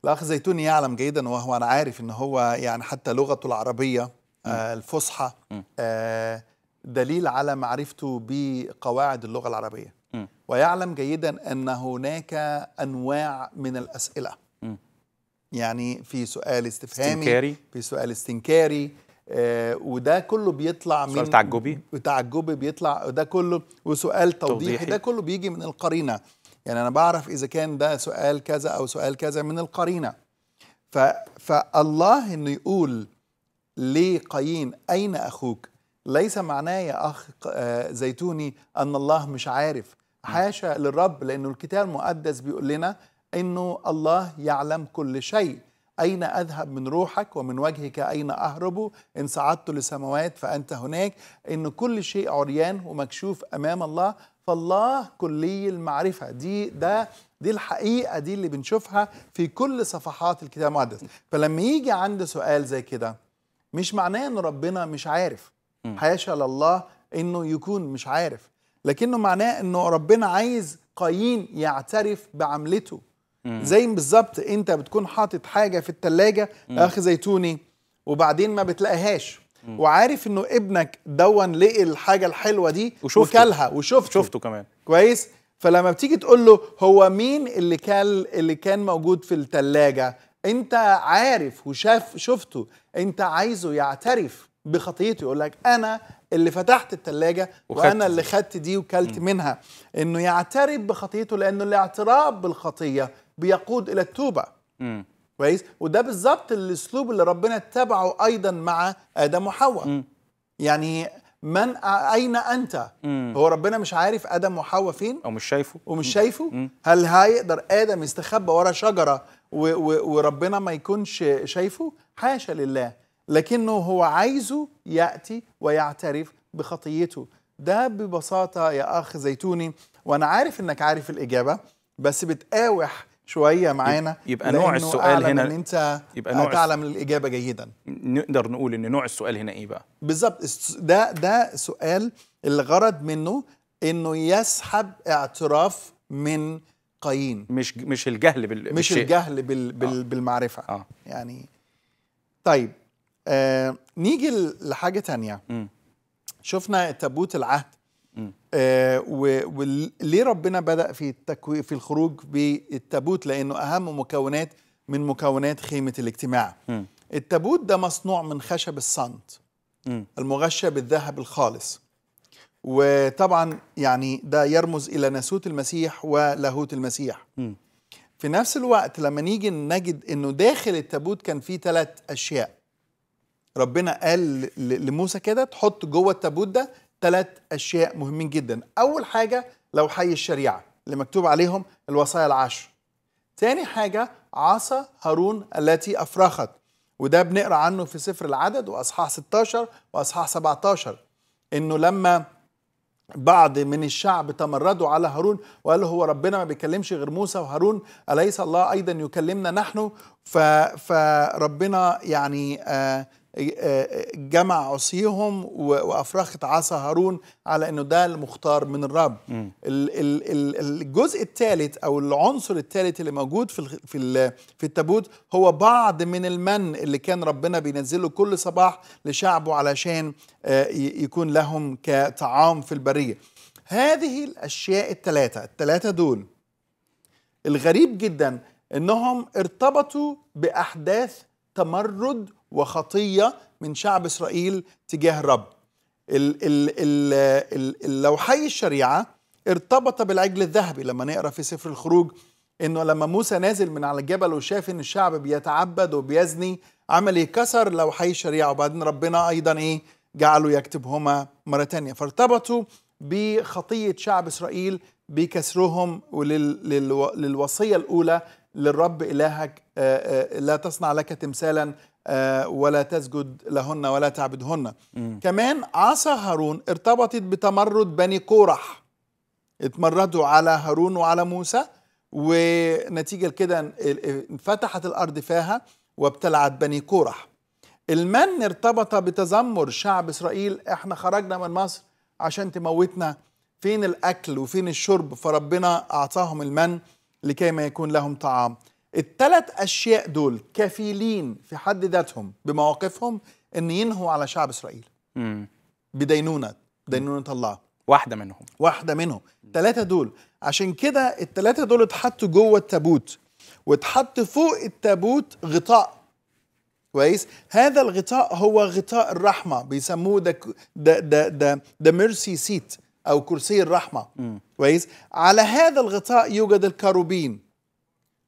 الأخ زيتون يعلم جيدا وهو أنا عارف ان هو يعني حتى لغته العربية آه، الفصحى آه، دليل على معرفته بقواعد اللغة العربية ويعلم جيدا أن هناك أنواع من الأسئلة يعني في سؤال استفهامي استنكاري. في سؤال استنكاري آه، وده كله بيطلع من سؤال تعجبي تعجبي بيطلع ده كله وسؤال توضيحي, توضيحي ده كله بيجي من القرينه يعني انا بعرف اذا كان ده سؤال كذا او سؤال كذا من القرينه ف فالله انه يقول لقايين اين اخوك ليس معناه يا اخ آه، زيتوني ان الله مش عارف حاشا للرب لانه الكتاب المقدس بيقول لنا انه الله يعلم كل شيء أين أذهب من روحك ومن وجهك أين أهرب إن صعدت لسموات فأنت هناك إن كل شيء عريان ومكشوف أمام الله فالله كلي المعرفة دي ده دي الحقيقة دي اللي بنشوفها في كل صفحات الكتاب المقدس فلما يجي عند سؤال زي كده مش معناه إن ربنا مش عارف حاشا لله إنه يكون مش عارف لكنه معناه إنه ربنا عايز قايين يعترف بعملته زي بالظبط انت بتكون حاطط حاجه في الثلاجه اخ زيتوني وبعدين ما بتلاقيهاش وعارف انه ابنك دون لقي الحاجه الحلوه دي وشفته. وكلها وشفته شفته كمان كويس فلما بتيجي تقول له هو مين اللي كان اللي كان موجود في الثلاجه انت عارف وشاف شفته انت عايزه يعترف بخطيته يقول لك انا اللي فتحت التلاجة وانا اللي خدت دي وكلت منها انه يعترف بخطيته لانه الاعتراف بالخطيه بيقود الى التوبه كويس وده بالظبط الاسلوب اللي ربنا اتبعه ايضا مع ادم وحواء يعني من اين انت مم. هو ربنا مش عارف ادم وحواء فين او مش شايفه ومش مم. شايفه مم. هل هيقدر ادم يستخبى ورا شجره و و وربنا ما يكونش شايفه حاشا لله لكنه هو عايزه ياتي ويعترف بخطيته ده ببساطه يا اخ زيتوني وانا عارف انك عارف الاجابه بس بتقاوح شويه معانا يبقى نوع السؤال هنا ان انت يبقى نوع تعلم الاجابه جيدا نقدر نقول ان نوع السؤال هنا ايه بقى بالظبط ده ده سؤال الغرض منه انه يسحب اعتراف من قايين مش مش الجهل بال مش بالشيء. الجهل بال آه. بال آه. بالمعرفه آه. يعني طيب آه نيجي لحاجه تانية م. شفنا تابوت العهد آه، وليه ربنا بدأ في التكوي في الخروج بالتابوت لأنه أهم مكونات من مكونات خيمة الاجتماع م. التابوت ده مصنوع من خشب الصند المغشى بالذهب الخالص وطبعا يعني ده يرمز إلى ناسوت المسيح ولاهوت المسيح م. في نفس الوقت لما نيجي نجد انه داخل التابوت كان فيه ثلاث اشياء ربنا قال لموسى كده تحط جوه التابوت ده ثلاث أشياء مهمين جدا أول حاجة لو حي الشريعة اللي مكتوب عليهم الوصايا العشر ثاني حاجة عصا هارون التي أفرخت وده بنقرأ عنه في سفر العدد وأصحاح 16 وأصحاح 17 إنه لما بعض من الشعب تمردوا على هارون وقالوا هو ربنا ما بيكلمش غير موسى وهارون أليس الله أيضا يكلمنا نحن فربنا يعني آه جمع عصيهم وافرخت عصا هارون على انه ده المختار من الرب الجزء الثالث او العنصر الثالث اللي موجود في في في التابوت هو بعض من المن اللي كان ربنا بينزله كل صباح لشعبه علشان آه، يكون لهم كطعام في البريه هذه الاشياء الثلاثه الثلاثه دول الغريب جدا انهم ارتبطوا باحداث تمرد وخطيه من شعب اسرائيل تجاه الرب ال ال ال ال الشريعه ارتبط بالعجل الذهبي لما نقرا في سفر الخروج انه لما موسى نازل من على الجبل وشاف ان الشعب بيتعبد وبيزني عمل يكسر إيه؟ لوحي الشريعه وبعدين ربنا ايضا ايه جعله يكتبهما مره تانية فارتبطوا بخطيه شعب اسرائيل بكسرهم وللوصيه الاولى للرب الهك آه، آه، لا تصنع لك تمثالا آه، ولا تسجد لهن ولا تعبدهن كمان عصا هارون ارتبطت بتمرد بني كورح اتمردوا على هارون وعلى موسى ونتيجة كده انفتحت الأرض فاها وابتلعت بني كورح المن ارتبط بتذمر شعب إسرائيل احنا خرجنا من مصر عشان تموتنا فين الأكل وفين الشرب فربنا أعطاهم المن لكي ما يكون لهم طعام الثلاث أشياء دول كفيلين في حد ذاتهم بمواقفهم أن ينهوا على شعب إسرائيل بدينونة دينونة الله واحدة منهم واحدة منهم ثلاثة دول عشان كده الثلاثة دول اتحطوا جوه التابوت واتحط فوق التابوت غطاء كويس هذا الغطاء هو غطاء الرحمه بيسموه ده ده ده ده, ده ميرسي سيت او كرسي الرحمه كويس على هذا الغطاء يوجد الكروبين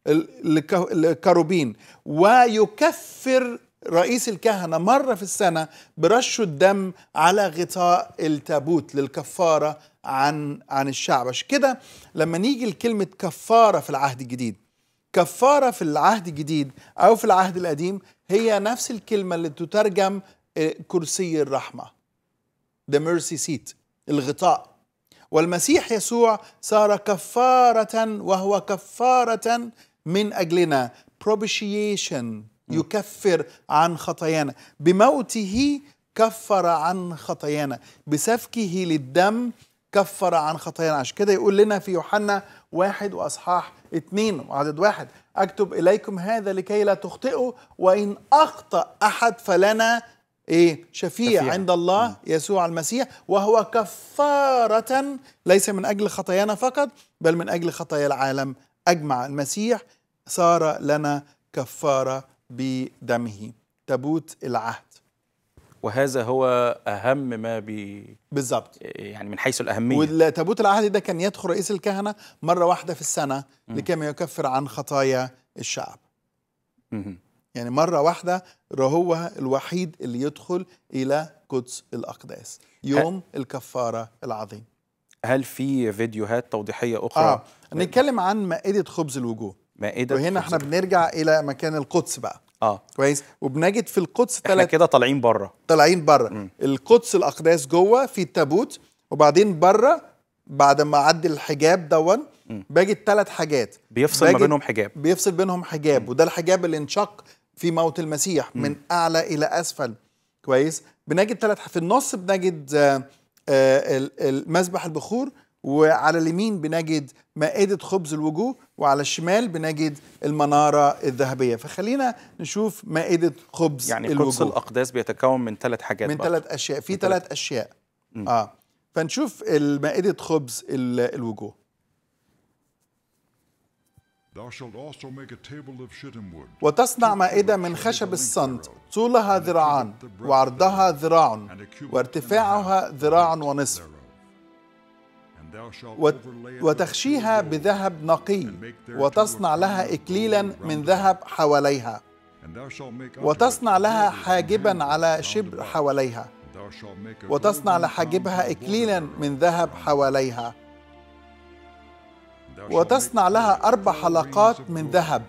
الكروبين ويكفر رئيس الكهنه مره في السنه برش الدم على غطاء التابوت للكفاره عن عن الشعب عشان كده لما نيجي لكلمه كفاره في العهد الجديد كفاره في العهد الجديد او في العهد القديم هي نفس الكلمه اللي تترجم آه، كرسي الرحمه the mercy seat الغطاء والمسيح يسوع صار كفاره وهو كفاره من أجلنا propitiation يكفر عن خطايانا بموته كفر عن خطايانا بسفكه للدم كفر عن خطايانا عشان كده يقول لنا في يوحنا واحد وأصحاح اتنين وعدد واحد أكتب إليكم هذا لكي لا تخطئوا وإن أخطأ أحد فلنا ايه شفيع, عند الله يسوع المسيح وهو كفاره ليس من اجل خطايانا فقط بل من اجل خطايا العالم أجمع المسيح صار لنا كفارة بدمه تابوت العهد وهذا هو أهم ما بي بالظبط يعني من حيث الأهمية وتابوت العهد ده كان يدخل رئيس الكهنة مرة واحدة في السنة لكما يكفر عن خطايا الشعب مم. يعني مرة واحدة هو الوحيد اللي يدخل إلى قدس الأقداس يوم ه... الكفارة العظيم هل في فيديوهات توضيحية أخرى آه. نتكلم عن مائده خبز الوجوه مائده وهنا احنا بنرجع الى مكان القدس بقى اه كويس وبنجد في القدس احنا كده طالعين بره طالعين بره القدس الاقداس جوه في التابوت وبعدين بره بعد ما اعدي الحجاب دون بجد ثلاث حاجات بيفصل ما بينهم حجاب بيفصل بينهم حجاب م. وده الحجاب اللي انشق في موت المسيح م. من اعلى الى اسفل كويس بنجد ثلاث في النص بنجد آآ آه، آآ آه، المسبح البخور وعلى اليمين بنجد مائدة خبز الوجوه وعلى الشمال بنجد المنارة الذهبية فخلينا نشوف مائدة خبز يعني الوجوه يعني قدس الأقداس بيتكون من ثلاث حاجات من ثلاث أشياء في ثلاث أشياء مم. آه فنشوف مائدة خبز الوجوه وتصنع مائدة من خشب الصند طولها ذراعان وعرضها ذراع وارتفاعها ذراع ونصف وتخشيها بذهب نقي وتصنع لها إكليلا من ذهب حواليها وتصنع لها حاجبا على شبر حواليها وتصنع لحاجبها إكليلا من ذهب حواليها وتصنع لها أربع حلقات من ذهب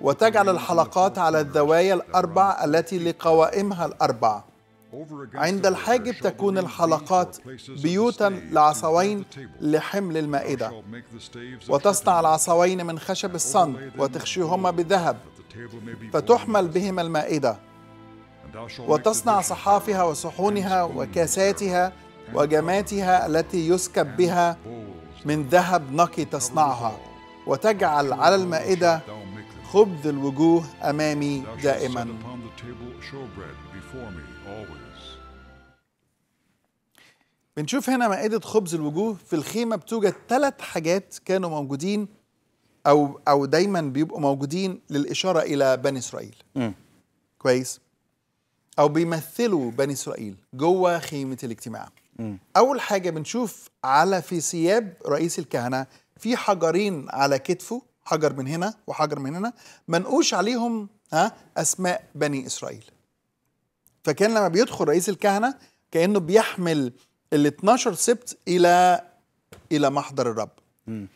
وتجعل الحلقات على الزوايا الأربع التي لقوائمها الأربع عند الحاجب تكون الحلقات بيوتا لعصوين لحمل المائدة وتصنع العصوين من خشب الصن وتخشيهما بذهب فتحمل بهما المائدة وتصنع صحافها وصحونها وكاساتها وجماتها التي يسكب بها من ذهب نقي تصنعها وتجعل على المائدة خبز الوجوه أمامي دائما بنشوف هنا مائدة خبز الوجوه في الخيمة بتوجد ثلاث حاجات كانوا موجودين أو أو دايما بيبقوا موجودين للإشارة إلى بني إسرائيل. م. كويس؟ أو بيمثلوا بني إسرائيل جوه خيمة الاجتماع. م. أول حاجة بنشوف على في ثياب رئيس الكهنة في حجرين على كتفه حجر من هنا وحجر من هنا منقوش عليهم ها أسماء بني إسرائيل. فكان لما بيدخل رئيس الكهنة كأنه بيحمل ال 12 سبت الى الى محضر الرب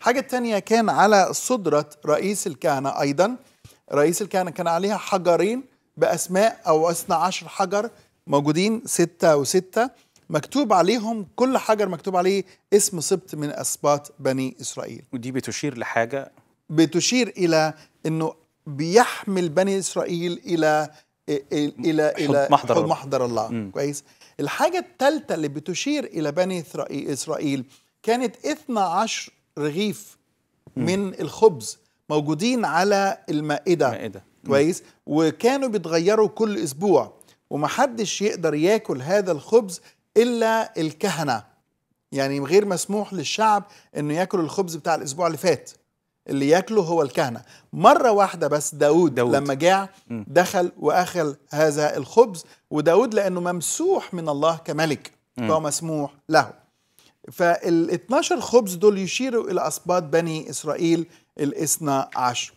حاجة تانية كان على صدرة رئيس الكهنة أيضا رئيس الكهنة كان عليها حجرين بأسماء أو 12 حجر موجودين ستة وستة مكتوب عليهم كل حجر مكتوب عليه اسم سبت من أسباط بني إسرائيل ودي بتشير لحاجة بتشير إلى أنه بيحمل بني إسرائيل إلى إلى إلى, محضر, محضر الله كويس الحاجة الثالثة اللي بتشير إلى بني إسرائيل كانت 12 رغيف من الخبز موجودين على المائدة مائدة. كويس وكانوا بيتغيروا كل أسبوع ومحدش يقدر ياكل هذا الخبز إلا الكهنة يعني غير مسموح للشعب انه ياكل الخبز بتاع الاسبوع اللي فات اللي ياكله هو الكهنه مره واحده بس داود, داود. لما جاع دخل واخل هذا الخبز وداود لانه ممسوح من الله كملك فهو مسموح له فال 12 خبز دول يشيروا الى اسباط بني اسرائيل الاثنى عشر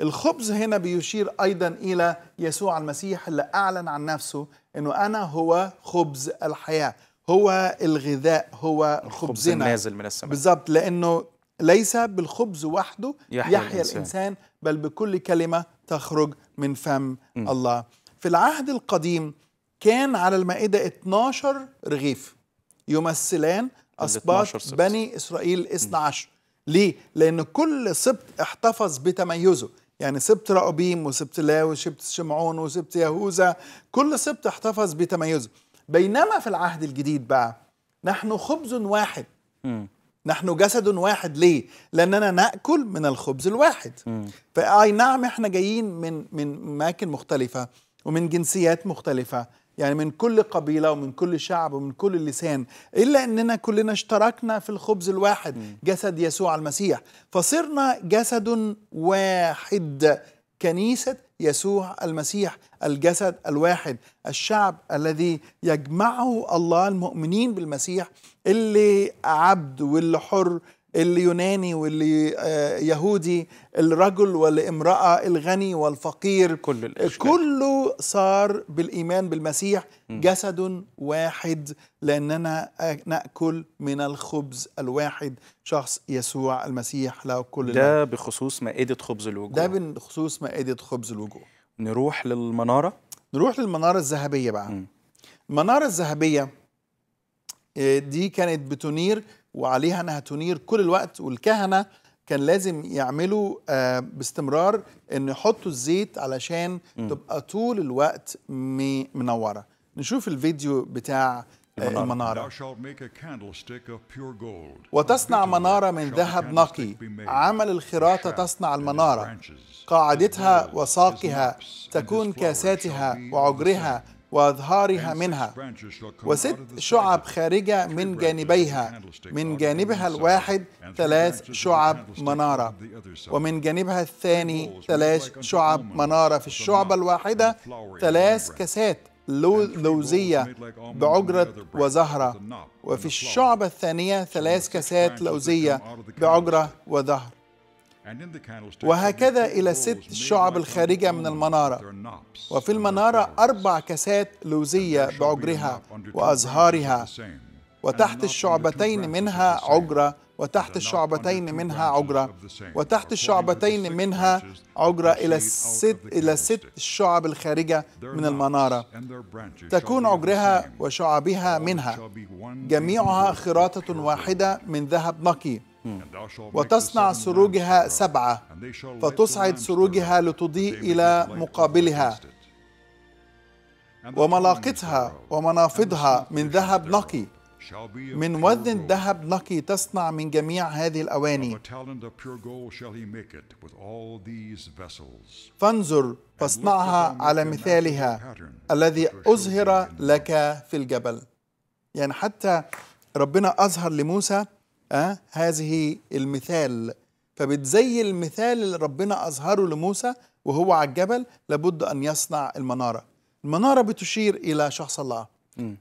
الخبز هنا بيشير ايضا الى يسوع المسيح اللي اعلن عن نفسه انه انا هو خبز الحياه هو الغذاء هو خبزنا النازل من السماء بالظبط لانه ليس بالخبز وحده يحيى, يحيى الإنسان. الإنسان بل بكل كلمة تخرج من فم م. الله في العهد القديم كان على المائدة 12 رغيف يمثلان أسباط بني إسرائيل 12 ليه؟ لأن كل سبط احتفظ بتميزه يعني سبط رأوبيم وسبط لاوي وسبط شمعون وسبط يهوذا كل سبط احتفظ بتميزه بينما في العهد الجديد بقى نحن خبز واحد م. نحن جسد واحد ليه؟ لأننا نأكل من الخبز الواحد فأي نعم احنا جايين من من أماكن مختلفة ومن جنسيات مختلفة يعني من كل قبيلة ومن كل شعب ومن كل لسان إلا أننا كلنا اشتركنا في الخبز الواحد مم. جسد يسوع المسيح فصرنا جسد واحد كنيسة يسوع المسيح الجسد الواحد الشعب الذي يجمعه الله المؤمنين بالمسيح اللي عبد واللي حر اللي يوناني واللي آه، يهودي الرجل والامرأة الغني والفقير كل كله صار بالإيمان بالمسيح جسد واحد لأننا آه، نأكل من الخبز الواحد شخص يسوع المسيح له كل ده بخصوص مائدة خبز الوجوه ده بخصوص مائدة خبز الوجوه نروح للمناره نروح للمناره الذهبيه بقى م. المناره الذهبيه آه، دي كانت بتنير وعليها انها تنير كل الوقت والكهنه كان لازم يعملوا آه، باستمرار ان يحطوا الزيت علشان م. تبقى طول الوقت منوره نشوف الفيديو بتاع المنارة وتصنع منارة من ذهب نقي عمل الخراطة تصنع المنارة قاعدتها وساقها تكون كاساتها وعجرها وأظهارها منها وست شعب خارجة من جانبيها من جانبها الواحد ثلاث شعب منارة ومن جانبها الثاني ثلاث شعب منارة في الشعبة الواحدة ثلاث كاسات لوزية بعجرة وزهرة وفي الشعبة الثانية ثلاث كاسات لوزية بعجرة وزهر وهكذا إلى ست شعب الخارجة من المنارة وفي المنارة أربع كاسات لوزية بعجرها وأزهارها وتحت الشعبتين منها عجرة وتحت الشعبتين منها عجرة وتحت الشعبتين منها عجرة إلى الست إلى ست الشعب الخارجة من المنارة تكون عجرها وشعبها منها جميعها خراطة واحدة من ذهب نقي وتصنع سروجها سبعة فتصعد سروجها لتضيء إلى مقابلها وملاقتها ومنافضها من ذهب نقي من وزن ذهب نقي تصنع من جميع هذه الأواني فانظر فاصنعها على مثالها الذي أظهر لك في الجبل يعني حتى ربنا أظهر لموسى آه هذه المثال فبتزي المثال اللي ربنا أظهره لموسى وهو على الجبل لابد أن يصنع المنارة المنارة بتشير إلى شخص الله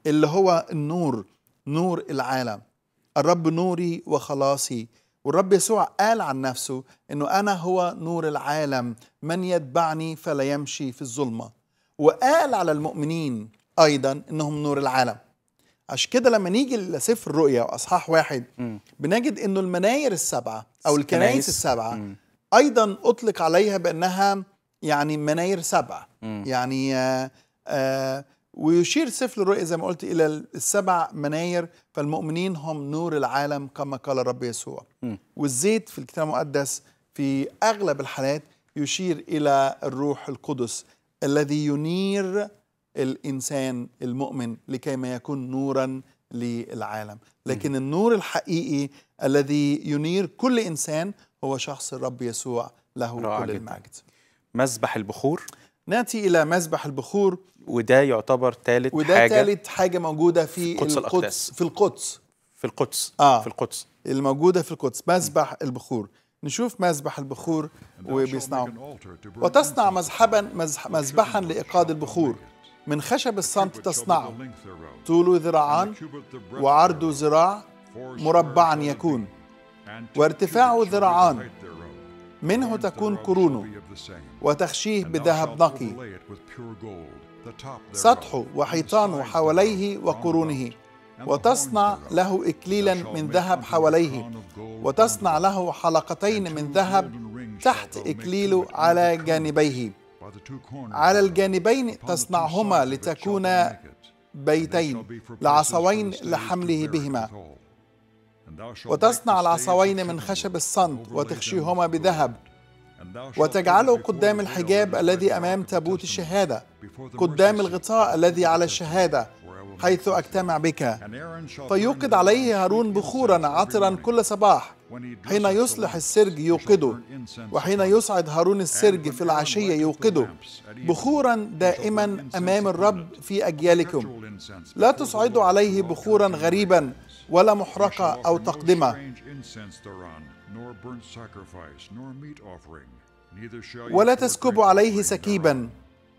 اللي هو النور نور العالم الرب نوري وخلاصي والرب يسوع قال عن نفسه انه انا هو نور العالم من يتبعني فلا يمشي في الظلمه وقال على المؤمنين ايضا انهم نور العالم عشان كده لما نيجي لسفر الرؤيا واصحاح واحد م. بنجد انه المناير السبعه او الكنائس السبعه م. ايضا اطلق عليها بانها يعني مناير سبعه م. يعني آه آه ويشير سفر الرؤيا زي ما قلت الى السبع مناير فالمؤمنين هم نور العالم كما قال الرب يسوع م. والزيت في الكتاب المقدس في اغلب الحالات يشير الى الروح القدس الذي ينير الانسان المؤمن لكي ما يكون نورا للعالم لكن م. النور الحقيقي الذي ينير كل انسان هو شخص الرب يسوع له كل المجد مذبح البخور ناتي الى مذبح البخور وده يعتبر ثالث وده حاجه وده ثالث حاجه موجوده في القدس القدس في القدس في القدس اه في القدس الموجوده في القدس مذبح البخور نشوف مذبح البخور وبيصنعه وتصنع مذهبا مذبحا لإيقاد البخور من خشب الصمت تصنعه طوله ذراعان وعرضه ذراع مربعا يكون وارتفاعه ذراعان منه تكون قرونه وتخشيه بذهب نقي سطحه وحيطانه حواليه وقرونه وتصنع له إكليلا من ذهب حواليه وتصنع له حلقتين من ذهب تحت إكليله على جانبيه على الجانبين تصنعهما لتكونا بيتين لعصوين لحمله بهما وتصنع العصوين من خشب الصند وتخشيهما بذهب وتجعله قدام الحجاب الذي أمام تابوت الشهادة قدام الغطاء الذي على الشهادة حيث أجتمع بك فيوقد عليه هارون بخورا عطرا كل صباح حين يصلح السرج يوقده وحين يصعد هارون السرج في العشية يوقده بخورا دائما أمام الرب في أجيالكم لا تصعدوا عليه بخورا غريبا ولا محرقة أو تقدمة ولا تسكبوا عليه سكيبا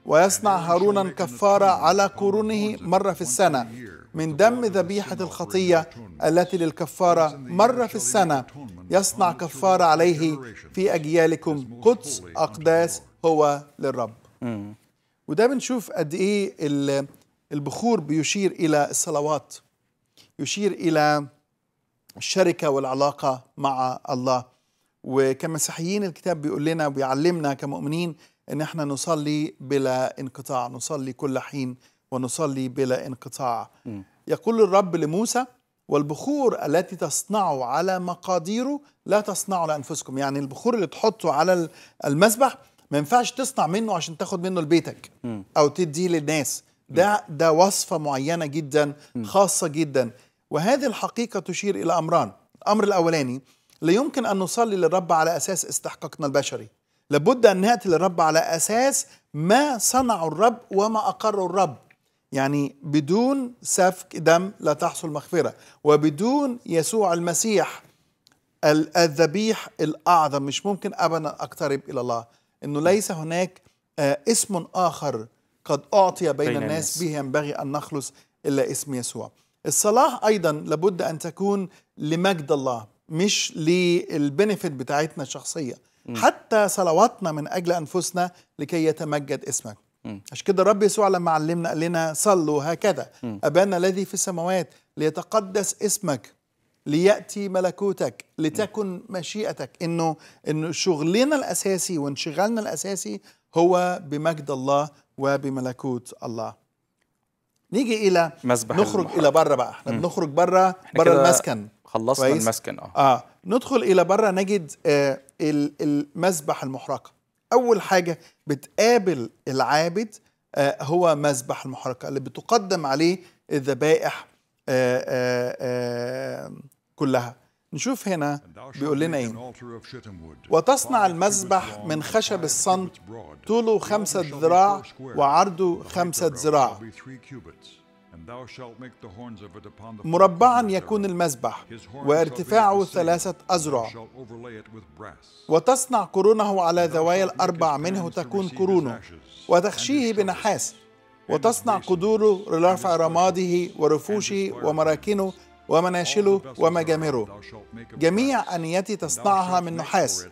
ويصنع هارون كفارة على قرونه مرة في السنة من دم ذبيحة الخطية التي للكفارة مرة في السنة يصنع كفارة عليه في أجيالكم قدس أقداس هو للرب وده بنشوف قد إيه البخور بيشير إلى الصلوات يشير إلى الشركة والعلاقة مع الله وكمسيحيين الكتاب بيقول لنا وبيعلمنا كمؤمنين ان احنا نصلي بلا انقطاع نصلي كل حين ونصلي بلا انقطاع م. يقول الرب لموسى والبخور التي تصنعوا على مقاديره لا تصنعوا لانفسكم يعني البخور اللي تحطه على المسبح ما ينفعش تصنع منه عشان تاخد منه لبيتك او تديه للناس ده ده وصفه معينه جدا خاصه جدا وهذه الحقيقه تشير الى امران الامر الاولاني لا يمكن ان نصلي للرب على اساس استحقاقنا البشري لابد أن نأتي للرب على أساس ما صنع الرب وما أقره الرب يعني بدون سفك دم لا تحصل مغفرة وبدون يسوع المسيح الذبيح الأعظم مش ممكن أبدا أقترب إلى الله أنه ليس هناك آه، اسم آخر قد أعطي بين, بين الناس, الناس به ينبغي أن نخلص إلا اسم يسوع الصلاح أيضا لابد أن تكون لمجد الله مش للبنفيت بتاعتنا الشخصية حتى صلواتنا من أجل أنفسنا لكي يتمجد اسمك عشان كده الرب يسوع لما علمنا قال لنا صلوا هكذا أبانا الذي في السماوات ليتقدس اسمك لياتي ملكوتك لتكن مشيئتك انه انه شغلنا الاساسي وانشغالنا الاساسي هو بمجد الله وبملكوت الله نيجي الى مسبح نخرج الى بره بقى احنا بنخرج بره بره المسكن خلصنا كويس؟ المسكن اه اه ندخل الى بره نجد آه المذبح المحرقه اول حاجه بتقابل العابد آه هو مذبح المحرقه اللي بتقدم عليه الذبائح آه آه آه كلها نشوف هنا بيقول لنا ايه وتصنع المذبح من خشب الصنط طوله خمسة ذراع وعرضه خمسة ذراع مربعا يكون المسبح وارتفاعه ثلاثة أذرع وتصنع قرونه على زوايا الأربع منه تكون قرونه وتخشيه بنحاس وتصنع قدوره لرفع رماده ورفوشه ومراكنه ومناشله ومجامره جميع أنيتي تصنعها من نحاس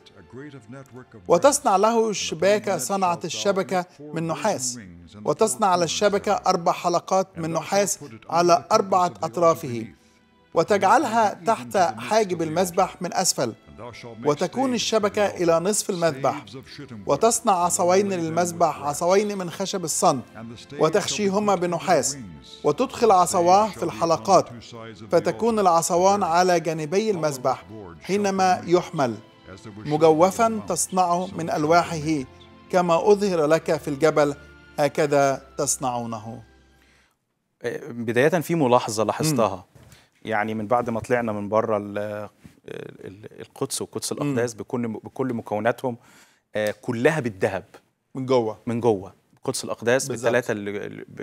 وتصنع له شباكة صنعت الشبكة من نحاس وتصنع على الشبكة أربع حلقات من نحاس على أربعة أطرافه وتجعلها تحت حاجب المذبح من أسفل وتكون الشبكة إلى نصف المذبح وتصنع عصوين للمذبح عصوين من خشب الصن وتخشيهما بنحاس وتدخل عصواه في الحلقات فتكون العصوان على جانبي المذبح حينما يحمل مجوفا تصنعه من ألواحه كما أظهر لك في الجبل هكذا تصنعونه إيه، بداية في ملاحظة لاحظتها يعني من بعد ما طلعنا من بره القدس وقدس الأقداس بكل بكل مكوناتهم آه، كلها بالذهب من جوه من جوه قدس الاقداس بالثلاثه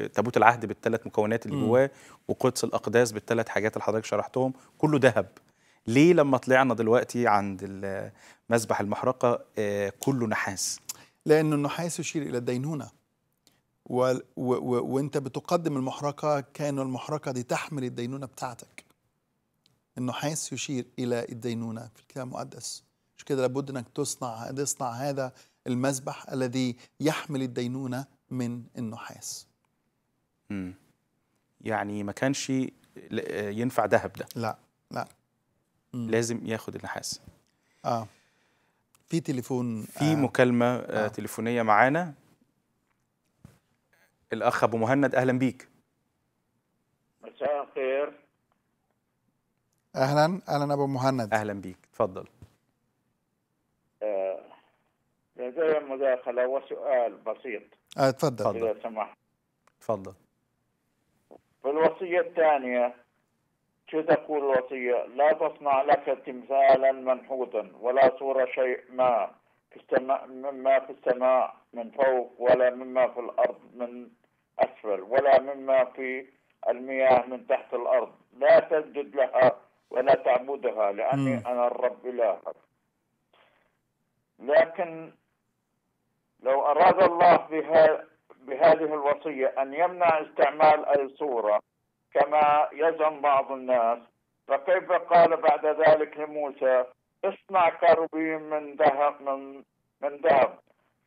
تابوت العهد بالثلاث مكونات اللي جواه وقدس الاقداس بالثلاث حاجات اللي حضرتك شرحتهم كله ذهب ليه لما طلعنا دلوقتي عند مسبح المحرقه آه، كله نحاس لأن النحاس يشير إلى الدينونة و... و... و... وانت بتقدم المحرقة كأن المحرقة دي تحمل الدينونة بتاعتك النحاس يشير إلى الدينونة في الكتاب المقدس مش كده لابد أنك تصنع تصنع هذا المسبح الذي يحمل الدينونة من النحاس مم. يعني ما كانش آه، ينفع ذهب ده لا لا م. لازم ياخد النحاس اه في تليفون في آه. مكالمه آه،, آه. تليفونيه معانا الاخ ابو مهند اهلا بيك مساء الخير اهلا اهلا ابو مهند اهلا بيك اتفضل آه. لدي مداخله وسؤال بسيط اتفضل آه. اذا سمحت اتفضل في الوصيه الثانيه شو تقول الوصية لا تصنع لك تمثالا منحوتا ولا صورة شيء ما في السماء مما في السماء من فوق ولا مما في الأرض من أسفل ولا مما في المياه من تحت الأرض لا تسجد لها ولا تعبدها لأني م. أنا الرب إلهك لكن لو أراد الله بها بهذه الوصية أن يمنع استعمال أي صورة كما يزعم بعض الناس فكيف قال بعد ذلك لموسى اصنع كروبيم من ذهب من من ذهب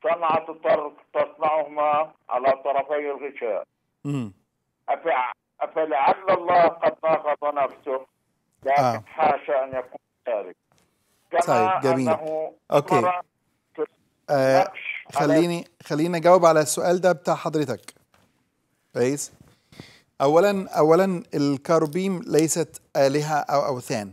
صنعت الطرق تصنعهما على طرفي الغشاء أفلعل الله قد ناقض نفسه لكن آه. حاشا أن يكون ذلك كما طيب جميل أنه أوكي آه خليني خليني اجاوب على السؤال ده بتاع حضرتك كويس اولا اولا الكاروبيم ليست الهه او اوثان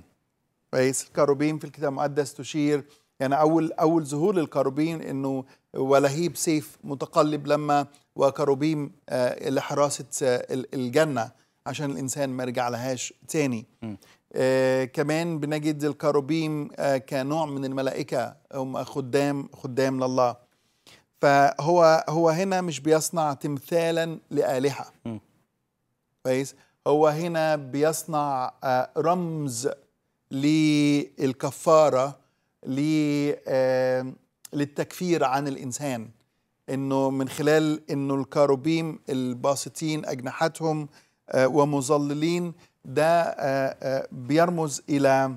كويس الكاروبيم في الكتاب المقدس تشير يعني اول اول ظهور للكاروبيم انه ولهيب سيف متقلب لما وكاروبيم آه لحراسه آه الجنه عشان الانسان ما يرجع لهاش تاني آه كمان بنجد الكاروبيم آه كنوع من الملائكه هم خدام خدام لله فهو هو هنا مش بيصنع تمثالا لالهه كويس هو هنا بيصنع آه، رمز للكفاره للتكفير عن الانسان انه من خلال انه الكاروبيم الباسطين اجنحتهم آه، ومظللين ده آه، بيرمز الى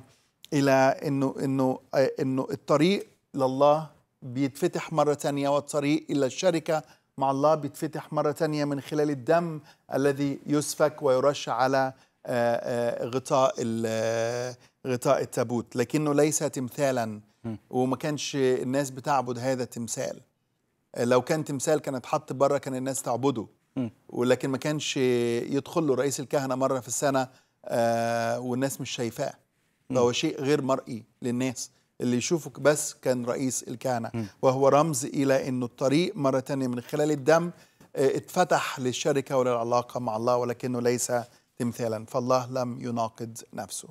الى انه انه انه الطريق لله بيتفتح مره ثانيه والطريق الى الشركه مع الله بيتفتح مرة تانية من خلال الدم الذي يسفك ويرش على آه، آه، غطاء آه، غطاء التابوت لكنه ليس تمثالا وما كانش الناس بتعبد هذا التمثال لو كان تمثال كان اتحط بره كان الناس تعبده ولكن ما كانش يدخل له رئيس الكهنه مره في السنه والناس مش شايفاه فهو شيء غير مرئي للناس اللي يشوفك بس كان رئيس الكهنة وهو رمز إلى أنه الطريق مرة تانية من خلال الدم آه، اتفتح للشركة وللعلاقة مع الله ولكنه ليس تمثالا فالله لم يناقض نفسه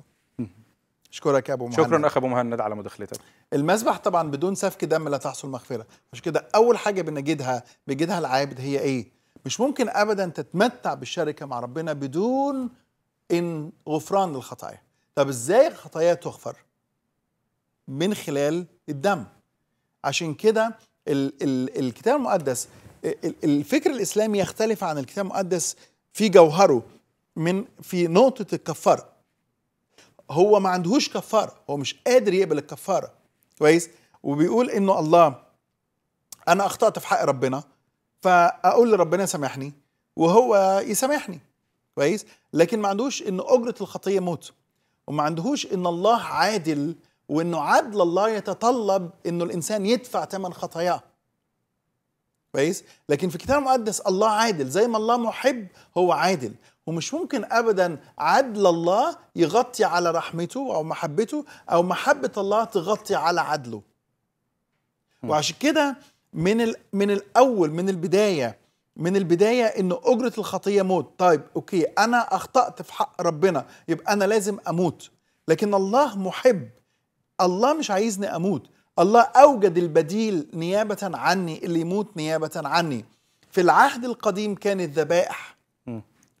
اشكرك يا ابو مهند شكرا اخ ابو مهند على مداخلتك المسبح طبعا بدون سفك دم لا تحصل مغفره عشان كده اول حاجه بنجدها بيجدها العابد هي ايه مش ممكن ابدا تتمتع بالشركه مع ربنا بدون ان غفران للخطايا طب ازاي الخطايا تغفر من خلال الدم عشان كده ال ال الكتاب المقدس الفكر الاسلامي يختلف عن الكتاب المقدس في جوهره من في نقطه الكفاره هو ما عندهوش كفاره هو مش قادر يقبل الكفاره كويس وبيقول انه الله انا اخطات في حق ربنا فاقول لربنا سامحني وهو يسامحني كويس لكن ما عندوش ان اجره الخطيه موت وما عندهوش ان الله عادل وانه عدل الله يتطلب انه الانسان يدفع ثمن خطاياه كويس لكن في الكتاب المقدس الله عادل زي ما الله محب هو عادل ومش ممكن ابدا عدل الله يغطي على رحمته او محبته او محبه الله تغطي على عدله وعشان كده من من الاول من البدايه من البدايه ان اجره الخطيه موت طيب اوكي انا اخطات في حق ربنا يبقى انا لازم اموت لكن الله محب الله مش عايزني اموت الله اوجد البديل نيابه عني اللي يموت نيابه عني في العهد القديم كانت ذبائح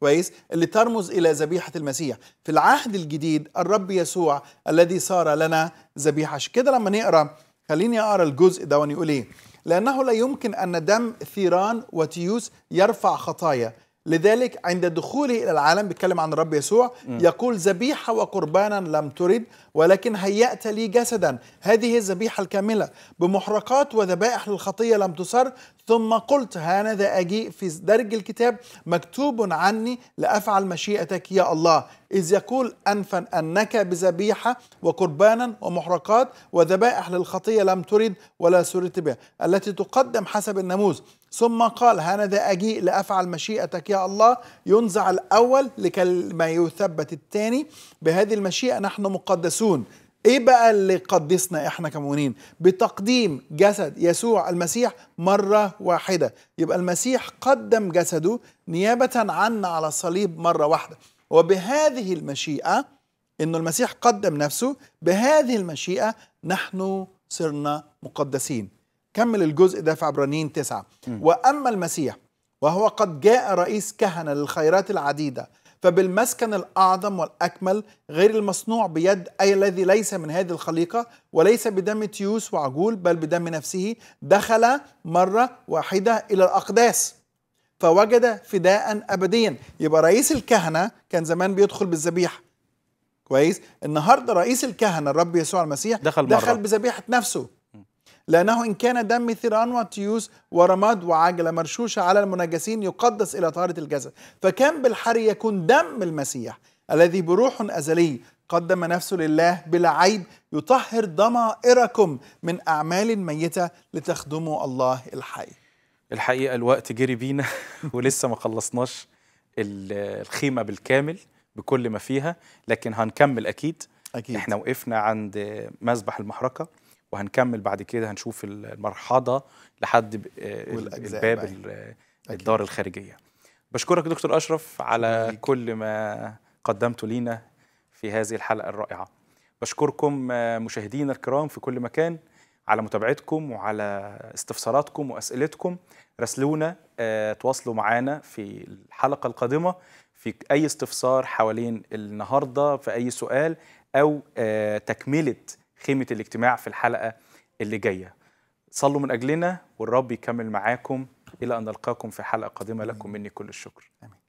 كويس اللي ترمز الى ذبيحه المسيح في العهد الجديد الرب يسوع الذي صار لنا ذبيحه عشان كده لما نقرا خليني اقرا الجزء ده ونقول ايه لانه لا يمكن ان دم ثيران وتيوس يرفع خطايا لذلك عند دخوله إلى العالم بيتكلم عن الرب يسوع م. يقول ذبيحة وقربانا لم ترد ولكن هيأت لي جسدا هذه الذبيحة الكاملة بمحرقات وذبائح للخطية لم تسر ثم قلت هانذا أجيء في درج الكتاب مكتوب عني لأفعل مشيئتك يا الله إذ يقول أنفا أنك بذبيحة وقربانا ومحرقات وذبائح للخطية لم ترد ولا سرت بها التي تقدم حسب الناموس ثم قال هانذا أجيء لأفعل مشيئتك يا الله ينزع الأول لكي ما يثبت الثاني بهذه المشيئة نحن مقدسون ايه بقى اللي قدسنا احنا كمؤمنين بتقديم جسد يسوع المسيح مره واحده يبقى المسيح قدم جسده نيابه عنا على الصليب مره واحده وبهذه المشيئه انه المسيح قدم نفسه بهذه المشيئه نحن صرنا مقدسين كمل الجزء ده في عبرانيين تسعة م. وأما المسيح وهو قد جاء رئيس كهنة للخيرات العديدة فبالمسكن الأعظم والأكمل غير المصنوع بيد أي الذي ليس من هذه الخليقة وليس بدم تيوس وعجول بل بدم نفسه دخل مرة واحدة إلى الأقداس فوجد فداء أبديا يبقى رئيس الكهنة كان زمان بيدخل بالذبيحة كويس النهاردة رئيس الكهنة الرب يسوع المسيح دخل, دخل بذبيحة نفسه لأنه إن كان دم ثيران وتيوس ورماد وعجلة مرشوشة على المنجسين يقدس إلى طهارة الجسد فكان بالحر يكون دم المسيح الذي بروح أزلي قدم نفسه لله بلا عيب يطهر ضمائركم من أعمال ميتة لتخدموا الله الحي الحقيقة الوقت جري بينا ولسه ما خلصناش الخيمة بالكامل بكل ما فيها لكن هنكمل أكيد, أكيد. احنا وقفنا عند مسبح المحرقة وهنكمل بعد كده هنشوف المرحله لحد الباب الدار الخارجيه بشكرك دكتور اشرف على مليك. كل ما قدمته لينا في هذه الحلقه الرائعه بشكركم آه، مشاهدينا الكرام في كل مكان على متابعتكم وعلى استفساراتكم واسئلتكم راسلونا آه، تواصلوا معنا في الحلقه القادمه في اي استفسار حوالين النهارده في اي سؤال او آه، تكمله خيمه الاجتماع في الحلقه اللي جايه صلوا من اجلنا والرب يكمل معاكم الى ان نلقاكم في حلقه قادمه لكم مني كل الشكر امين